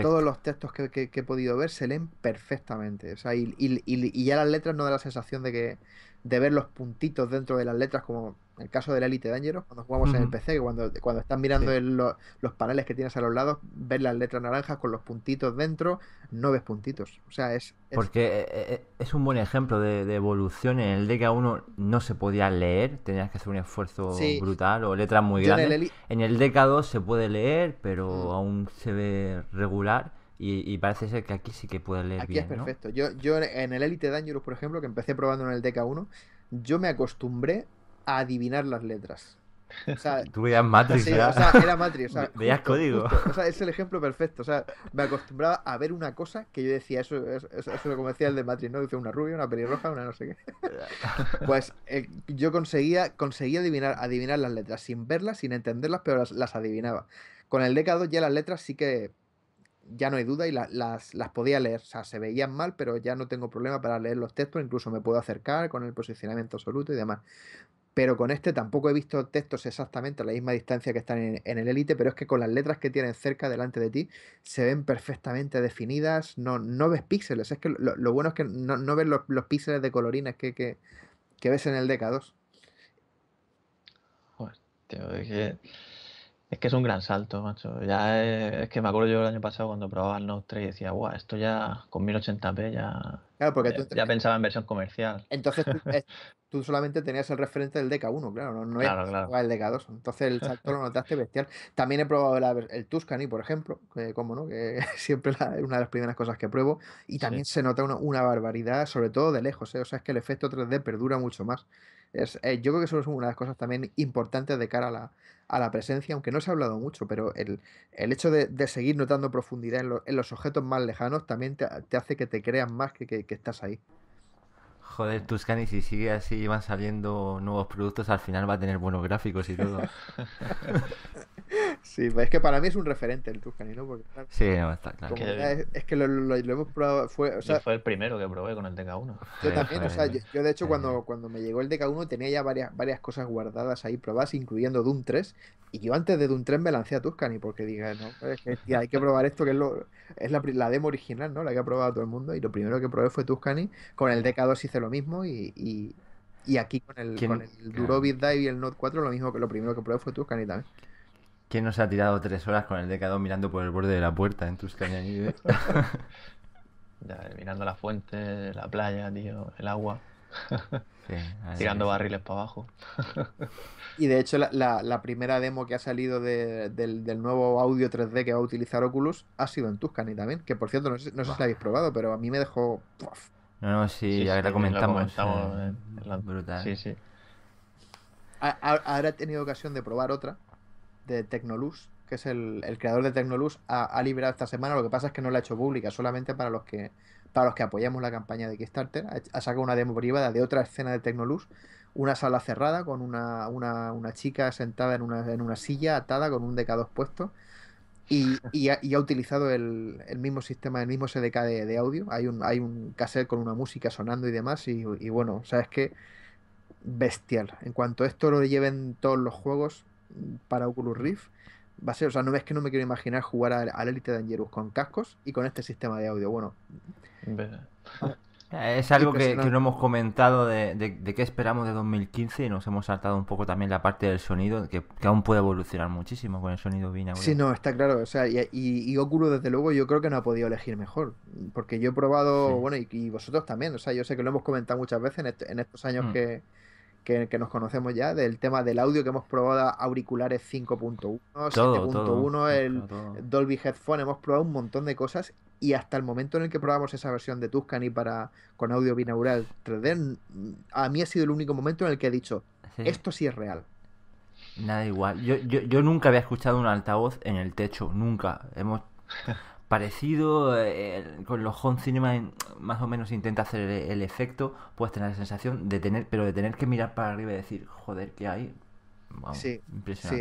Todos los textos que, que, he podido ver se leen perfectamente. O sea, y, y, y, ya las letras no da la sensación de que, de ver los puntitos dentro de las letras, como en el caso del Elite Dangerous, cuando jugamos en el PC, que cuando, cuando estás mirando los, paneles que tienes a los lados, ver las letras naranjas con los puntitos dentro, no ves puntitos. O sea, es. Porque eh, eh, eh, es un buen ejemplo de, evolución en el de 1 uno no se podía leer, tenías que hacer un esfuerzo brutal o letras muy grandes. En el, DK2 se puede leer, pero mm. aún se ve regular. Y, parece ser que aquí sí que puedes leer bien. Aquí es perfecto. Yo, yo en el Elite Dangerous, por ejemplo, que empecé probando en el DK1, yo me acostumbré a adivinar las letras. Tú veías Matrix, o sea, era Matrix. veías código. O sea, es el ejemplo perfecto. O sea, me acostumbraba a ver una cosa que yo decía, eso es eso, que como decía el de Matrix, ¿no? Dice una rubia, una pelirroja, una no sé qué. Pues eh, yo conseguía, conseguía adivinar, adivinar las letras sin verlas, sin entenderlas, pero las, las adivinaba. Con el DK2 ya las letras sí que ya no hay duda y las, podía leer. O sea, se veían mal, pero ya no tengo problema para leer los textos, incluso me puedo acercar con el posicionamiento absoluto y demás. Pero con este tampoco he visto textos exactamente a la misma distancia que están en, el Elite, pero es que con las letras que tienen cerca delante de ti se ven perfectamente definidas, no, no ves píxeles. Es que lo, bueno es que no, ves los, píxeles de colorines que, ves en el DK2. Es que es un gran salto, macho. Ya eh, es, que me acuerdo yo el año pasado cuando probaba el Note 3 y decía, guau, esto ya con 1080p ya. porque pensaba en versión comercial. Entonces tú, solamente tenías el referente del DK1, claro, no, no el DK2. Entonces el salto lo notaste bestial. También he probado el, Tuscany, por ejemplo, que no, que siempre es una de las primeras cosas que pruebo. Y también se nota una, barbaridad, sobre todo de lejos, ¿eh? o sea, es que el efecto 3D perdura mucho más. Eh, yo creo que eso es una de las cosas también importantes de cara a la, presencia, aunque no se ha hablado mucho, pero el, hecho de, seguir notando profundidad en, los objetos más lejanos también te, hace que te creas más que, estás ahí. Joder, y si sigue así y van saliendo nuevos productos, al final va a tener buenos gráficos y todo. Sí, es que para mí es un referente el Tuscany Porque, sí, está claro. Es, que lo, hemos probado. Fue, o sea, fue el primero que probé con el DK1. Yo también, o sea, yo, de hecho cuando, cuando me llegó el DK1 tenía ya varias, varias cosas guardadas ahí probadas, incluyendo Doom 3. Y yo antes de Doom 3 me lancé a Tuscany porque dije, no, pues, es que hay que probar esto, que es, lo, es la, la, demo original, ¿no? La que ha probado todo el mundo. Y lo primero que probé fue Tuscany. Con el DK2 hice lo mismo y, y y aquí con el, con el Dive y el Note 4, lo mismo que lo primero que probé fue Tuscany también. ¿Quién se ha tirado tres horas con el decado mirando por el borde de la puerta en Tuscany? mirando la fuente, la playa, tío, el agua. Tirando barriles para abajo. y de hecho, la, primera demo que ha salido del, nuevo audio 3D que va a utilizar Oculus ha sido en Tuscany también. Que por cierto, no sé, si la habéis probado, pero a mí me dejó. No, no, sí, ya que la comentamos. estamos eh, en, brutal. Sí, sí. ahora he tenido ocasión de probar otra de Tecnoluz, que es el, creador de Tecnoluz, ha, liberado esta semana. Lo que pasa es que no la ha hecho pública, solamente para los que para los que apoyamos la campaña de Kickstarter. Ha, sacado una demo privada de otra escena de Tecnoluz, una sala cerrada con una, una, chica sentada en una, en una silla atada con un dk expuesto Y, ha, utilizado el, mismo sistema, el mismo SDK de, audio. Hay un, hay un cassette con una música sonando y demás. Y, bueno, o es que bestial. En cuanto a esto lo lleven todos los juegos, para Oculus Rift va a ser, o sea, no es que no me quiero imaginar jugar al Elite Dangerous con cascos y con este sistema de audio. Bueno. Ah, es algo que, que, no hemos comentado de, de, qué esperamos de 2015 y nos hemos saltado un poco también la parte del sonido, que, aún puede evolucionar muchísimo con el sonido binaural Sí, no, está claro. O sea, y, Oculus, desde luego, yo creo que no ha podido elegir mejor. Porque yo he probado, bueno, y, vosotros también. O sea, yo sé que lo hemos comentado muchas veces en, estos años mm. que que, nos conocemos ya, del tema del audio que hemos probado auriculares 5.1, 7.1, el Dolby Headphone, hemos probado un montón de cosas y hasta el momento en el que probamos esa versión de Tuscany para con audio binaural 3D, a mí ha sido el único momento en el que he dicho, esto sí es real. Nada igual. Yo, yo nunca había escuchado un altavoz en el techo, nunca. Hemos parecido, eh, con los home cinema más o menos intenta hacer el, efecto, puedes tener la sensación de tener, pero de tener que mirar para arriba y decir, joder, ¿qué hay? sí,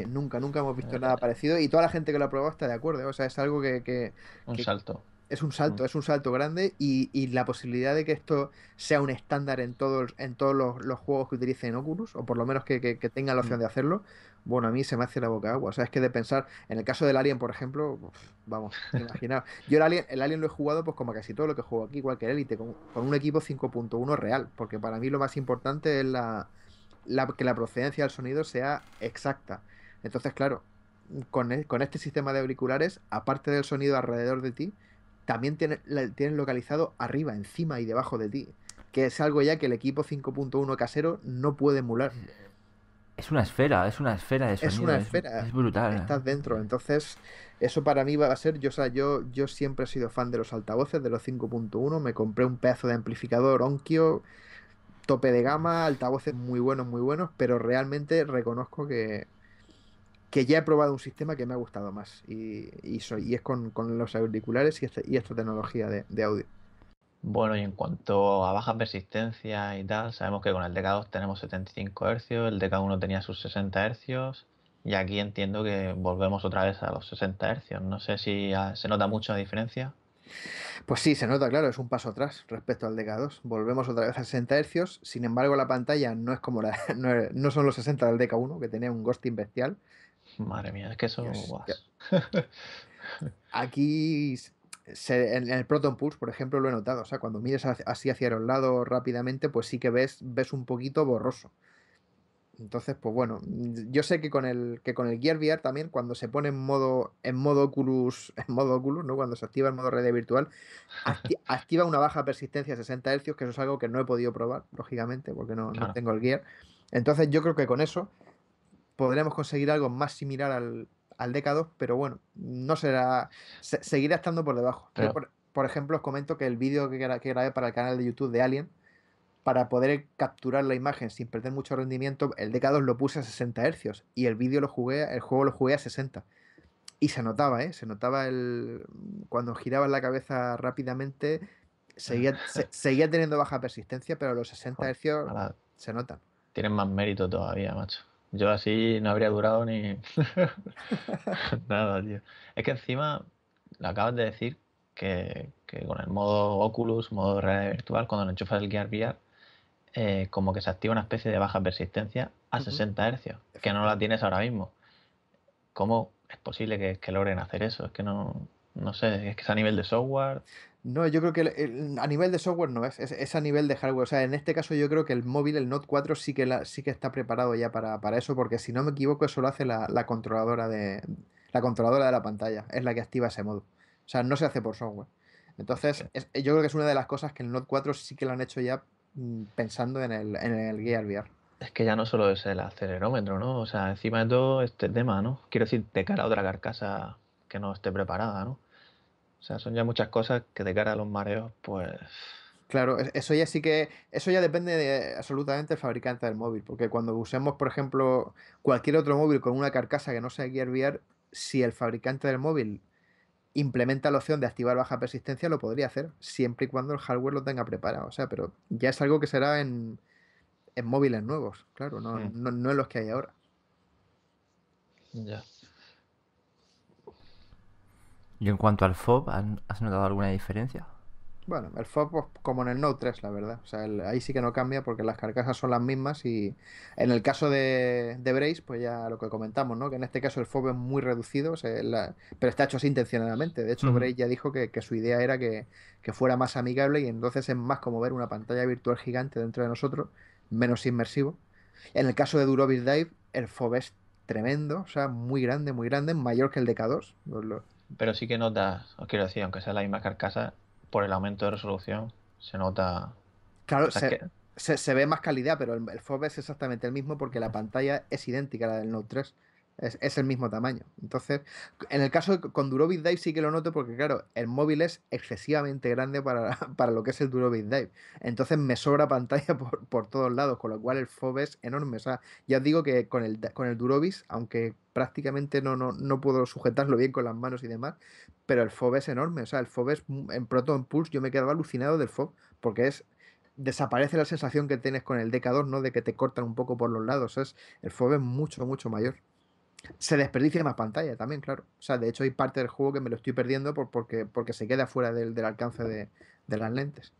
nunca, nunca hemos visto eh, nada eh, parecido y toda la gente que lo ha probado está de acuerdo, o sea, es algo que... un salto. Es un salto, mm. es un salto grande y, la posibilidad de que esto sea un estándar en, todos en todos los, juegos que utilicen Oculus, o por lo menos que, tenga tengan la opción mm. de hacerlo, bueno, a mí se me hace la boca agua. O sea, es que de pensar, en el caso del Alien, por ejemplo, vamos vamos, imaginar. Yo el Alien, el Alien lo he jugado pues como casi todo lo que juego aquí, cualquier élite, con, un equipo 5.1 real, porque para mí lo más importante es la, que la procedencia del sonido sea exacta. Entonces, claro, e, con, este sistema de auriculares, aparte del sonido alrededor de ti, también tienes, tienes localizado arriba, encima y debajo de ti que es algo ya que el equipo 5.1 casero no puede emular. Es una esfera, es una esfera de sonido. Es una esfera. Es, brutal. Estás dentro. Entonces, eso para mí va a ser. Yo, yo, yo siempre he sido fan de los altavoces, de los 5.1. Me compré un pedazo de amplificador Onkyo, tope de gama, altavoces muy buenos, muy buenos. Pero realmente reconozco que, que ya he probado un sistema que me ha gustado más. Y, y, soy, y es con, con, los auriculares y, este, y esta tecnología de, de audio. Bueno, y en cuanto a baja persistencia y tal, sabemos que con el DK2 tenemos 75 Hz, el DK1 tenía sus 60 Hz, y aquí entiendo que volvemos otra vez a los 60 Hz. No sé si ah, se nota mucho la diferencia. Pues sí, se nota, claro, es un paso atrás respecto al DK2. Volvemos otra vez a 60 Hz, sin embargo la pantalla no es como la, no, son los 60 del DK1, que tenía un ghosting bestial. Madre mía, es que eso... Aquí en, el Proton Pulse, por ejemplo, lo he notado. O sea, cuando mires así hacia los lados rápidamente, pues sí que ves, ves un poquito borroso. Entonces, pues bueno, mm, yo sé que con el que con el Gear VR también, cuando se pone en modo, en modo Oculus, en modo Oculus, ¿no? Cuando se activa el modo red virtual, activa una baja persistencia a 60 Hz, que eso es algo que no he podido probar, lógicamente, porque no, no tengo el Gear. Entonces, yo creo que con eso podremos conseguir algo más similar al, al DK2, pero bueno, no será. seguirá estando por debajo. por, ejemplo, os comento que el vídeo que, grabé para el canal de YouTube de Alien, para poder capturar la imagen sin perder mucho rendimiento, el DK2 lo puse a 60 hercios y el vídeo lo jugué, el juego lo jugué a 60. Y se notaba, ¿eh? Se notaba el. Cuando giraba la cabeza rápidamente, seguía, seguía teniendo baja persistencia, pero los 60 hercios se notan. Tienen más mérito todavía, macho. Yo así no habría durado ni nada, tío. Es que encima lo acabas de decir que, con el modo Oculus, modo realidad virtual, cuando enchufas el Gear VR, eh, como que se activa una especie de baja persistencia a 60 Hz, que no la tienes ahora mismo. ¿Cómo es posible que, que logren hacer eso? Es que no, no sé, es que es a nivel de software. No, yo creo que a nivel de software no es, es, a nivel de hardware. O sea, en este caso yo creo que el móvil, el Note 4, sí que, la, sí que está preparado ya para, para, eso, porque si no me equivoco, eso lo hace la, la, controladora de, la controladora de la pantalla, es la que activa ese modo. O sea, no se hace por software. Entonces, yo creo que es una de las cosas que el Note 4 sí que lo han hecho ya mm, pensando en el, en el Gear VR. Es que ya no solo es el acelerómetro, ¿no? O sea, encima de todo este tema, ¿no? Quiero decir, de cara a otra carcasa que no esté preparada, ¿no? O sea, son ya muchas cosas que de cara a los mareos, pues... Claro, e-, eso ya sí que, eso ya depende absolutamente del fabricante del móvil, porque cuando usemos, por ejemplo, cualquier otro móvil con una carcasa que no sea Gear VR, si el fabricante del móvil implementa la opción de activar baja persistencia, lo podría hacer, siempre y cuando el hardware lo tenga preparado. O sea, pero ya es algo que será en, móviles nuevos, claro, no, hmm. no, no en los que hay ahora. Ya. Y en cuanto al FOB, ¿has notado alguna diferencia? Bueno, el FOB pues, como en el Note 3, la verdad. O sea, ahí sí que no cambia porque las carcasas son las mismas y en el caso de, de Brace, pues ya lo que comentamos, ¿no? Que en este caso el FOB es muy reducido, o pero está hecho así intencionadamente. De hecho, Brace ya dijo que, su idea era que, fuera más amigable y entonces es más como ver una pantalla virtual gigante dentro de nosotros, menos inmersivo. En el caso de Durovis Dive, el FOB es tremendo, o sea, muy grande, muy grande, mayor que el de K2 pero sí que nota, os quiero decir, aunque sea la misma carcasa, por el aumento de resolución se nota. Claro, se, ve más calidad, pero el, el, FOB es exactamente el mismo porque la pantalla es idéntica a la del Note 3. Es, el mismo tamaño. Entonces, en el caso con Durovis Dive sí que lo noto porque, claro, el móvil es excesivamente grande para, lo que es el Durovis Dive. Entonces me sobra pantalla por, todos lados, con lo cual el FOB es enorme. O sea, ya os digo que con el, con el Durovis, aunque prácticamente no, no, puedo sujetarlo bien con las manos y demás, pero el FOB es enorme. O sea, el FOB es en Proton Pulse, yo me quedaba alucinado del FOB porque es desaparece la sensación que tienes con el decador ¿no? De que te cortan un poco por los lados. Es, el FOB es mucho, mucho mayor se desperdicia más pantalla también, claro. O sea, de hecho hay parte del juego que me lo estoy perdiendo por, porque, porque se queda fuera del, alcance de, las lentes.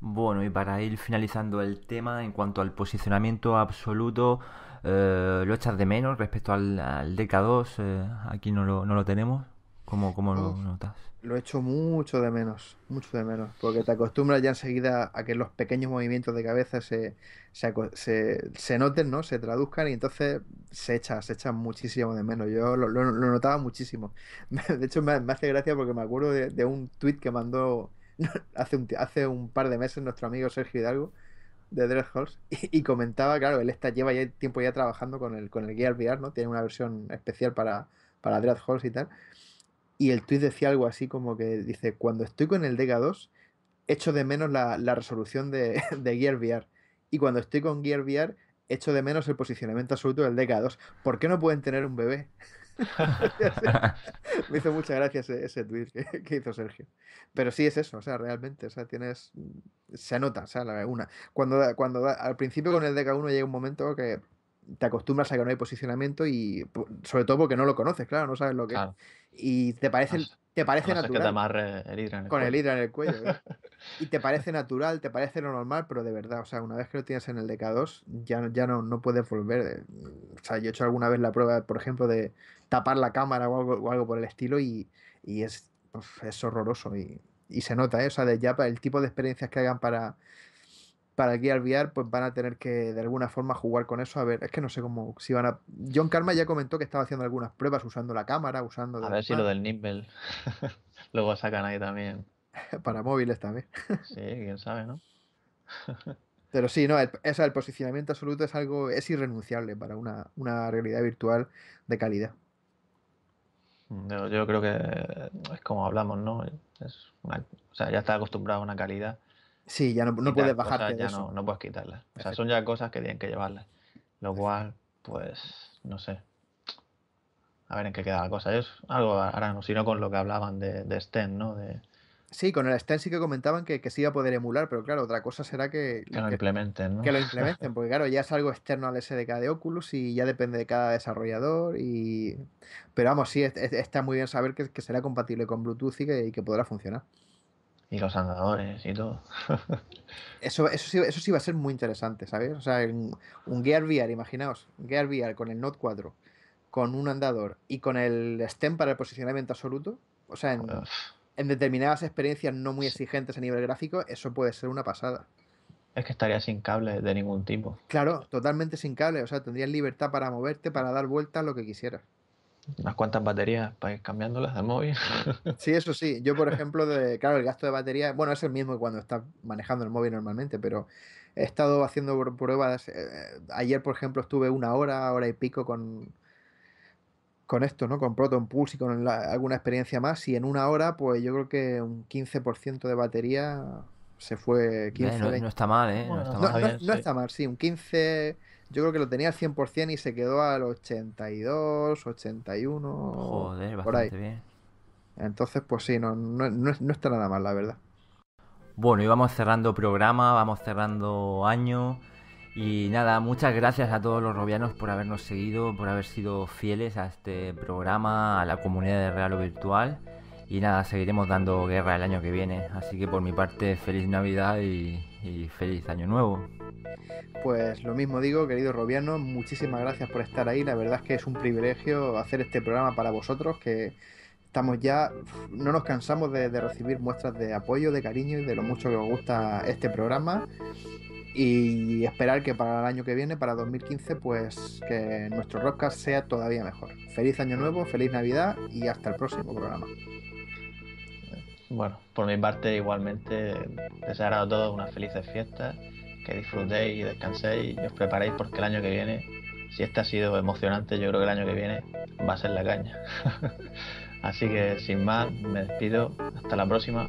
Bueno, y para ir finalizando el tema, en cuanto al posicionamiento absoluto, eh, ¿lo echas de menos respecto al, DK2? Eh, aquí no lo, tenemos. cómo lo notas? lo he hecho mucho de menos, mucho de menos, porque te acostumbras ya enseguida a que los pequeños movimientos de cabeza se, se, se, noten, ¿no? Se traduzcan y entonces se echa, se echa muchísimo de menos. Yo lo, notaba muchísimo. De hecho, me, hace gracia porque me acuerdo de, un tweet que mandó hace un, hace un par de meses nuestro amigo Sergio Hidalgo de Dreadhalls y, comentaba, claro, él está, lleva ya tiempo ya trabajando con el, con el Gear VR, ¿no? Tiene una versión especial para, para y tal y el tweet decía algo así como que dice, cuando estoy con el Dega 2, echo de menos la, resolución de, de, Gear VR. Y cuando estoy con Gear VR, echo de menos el posicionamiento absoluto del Dega 2. ¿Por qué no pueden tener un bebé? Me hizo muchas gracias ese, tuit tweet que, hizo Sergio. Pero sí es eso, o sea, realmente, o sea, tienes. Se anota, o sea, la una. Cuando, cuando al principio con el DK1 llega un momento que te acostumbras a que no hay posicionamiento y sobre todo porque no lo conoces, claro, no sabes lo que Y te parece, te parece natural. con el hidra en el cuello. ¿eh? y te parece natural, te parece lo normal, pero de verdad, o sea, una vez que lo tienes en el DK2, ya, ya no, no puedes volver. Eh. O sea, yo he hecho alguna vez la prueba, por ejemplo, de tapar la cámara o algo, o algo por el estilo y, y es, es horroroso y, y se nota, ¿eh? o sea, de ya el tipo de experiencias que hagan para para el Gear VR, pues van a tener que de alguna forma jugar con eso. A ver, es que no sé cómo, si van a... John Karma ya comentó que estaba haciendo algunas pruebas usando la cámara, usando... A ver si lo del Nimble luego sacan ahí también. para móviles también. sí, quién sabe, ¿no? Pero sí, no, el, el posicionamiento absoluto es algo, es irrenunciable para una, realidad virtual de calidad. Yo, creo que es como hablamos, ¿no? o sea, ya está acostumbrado a una calidad Sí, ya no, no puedes bajarte. de eso. No, puedes quitarla. O sea, son ya cosas que tienen que llevarlas. Lo cual, pues, no sé. A ver en qué queda la cosa. Es algo, ahora no, sino con lo que hablaban de, de Sten, ¿no? De, Sí, con el Sten sí que comentaban que, que, sí iba a poder emular, pero claro, otra cosa será que, que lo implementen, ¿no? Que lo implementen, porque claro, ya es algo externo al SDK de Oculus y ya depende de cada desarrollador. Y... Pero vamos, sí, está muy bien saber que, será compatible con Bluetooth y que, podrá funcionar y los andadores y todo. eso, eso, sí, va a ser muy interesante, ¿sabes? O sea, un, Gear VR, imaginaos, un Gear VR con el Note 4, con un andador y con el stem para el posicionamiento absoluto, o sea, en, determinadas experiencias no muy exigentes a nivel gráfico, eso puede ser una pasada. Es que estaría sin cable de ningún tipo. Claro, totalmente sin cable, o sea, tendrías libertad para moverte, para dar vueltas, lo que quisieras unas cuantas baterías para ir cambiándolas del móvil. Sí, eso sí. Yo, por ejemplo, de, claro, el gasto de batería, bueno, es el mismo que cuando estás manejando el móvil normalmente, pero he estado haciendo pruebas. Eh, ayer, por ejemplo, estuve una hora, hora y pico con, con esto, ¿no? Con Proton Pulse y con alguna experiencia más. Y en una hora, pues yo creo que un 15% de batería se fue 15. no, está mal, ¿eh? No, está mal, no está mal sí, un 15 yo creo que lo tenía al 100% y se quedó al 82, 81. Joder, bastante bien. Entonces, pues sí, no, no, está nada mal, la verdad. Bueno, y vamos cerrando programa, vamos cerrando año. Y nada, muchas gracias a todos los robianos por habernos seguido, por haber sido fieles a este programa, a la comunidad de Real o Virtual. Y nada, seguiremos dando guerra el año que viene. Así que por mi parte, feliz Navidad y y feliz año nuevo. Pues lo mismo digo, querido Robiano muchísimas gracias por estar ahí. La verdad es que es un privilegio hacer este programa para vosotros, que estamos ya, no nos cansamos de, recibir muestras de apoyo, de cariño y de lo mucho que os gusta este programa y esperar que para el año que viene, para 2015, pues que nuestro rockcast sea todavía mejor. Feliz año nuevo, feliz Navidad y hasta el próximo programa. Bueno, por mi parte igualmente deseo a todos unas felices fiestas, que disfrutéis y descanséis y os preparéis porque el año que viene, si este ha sido emocionante, yo creo que el año que viene va a ser la caña. Así que sin más, me despido, hasta la próxima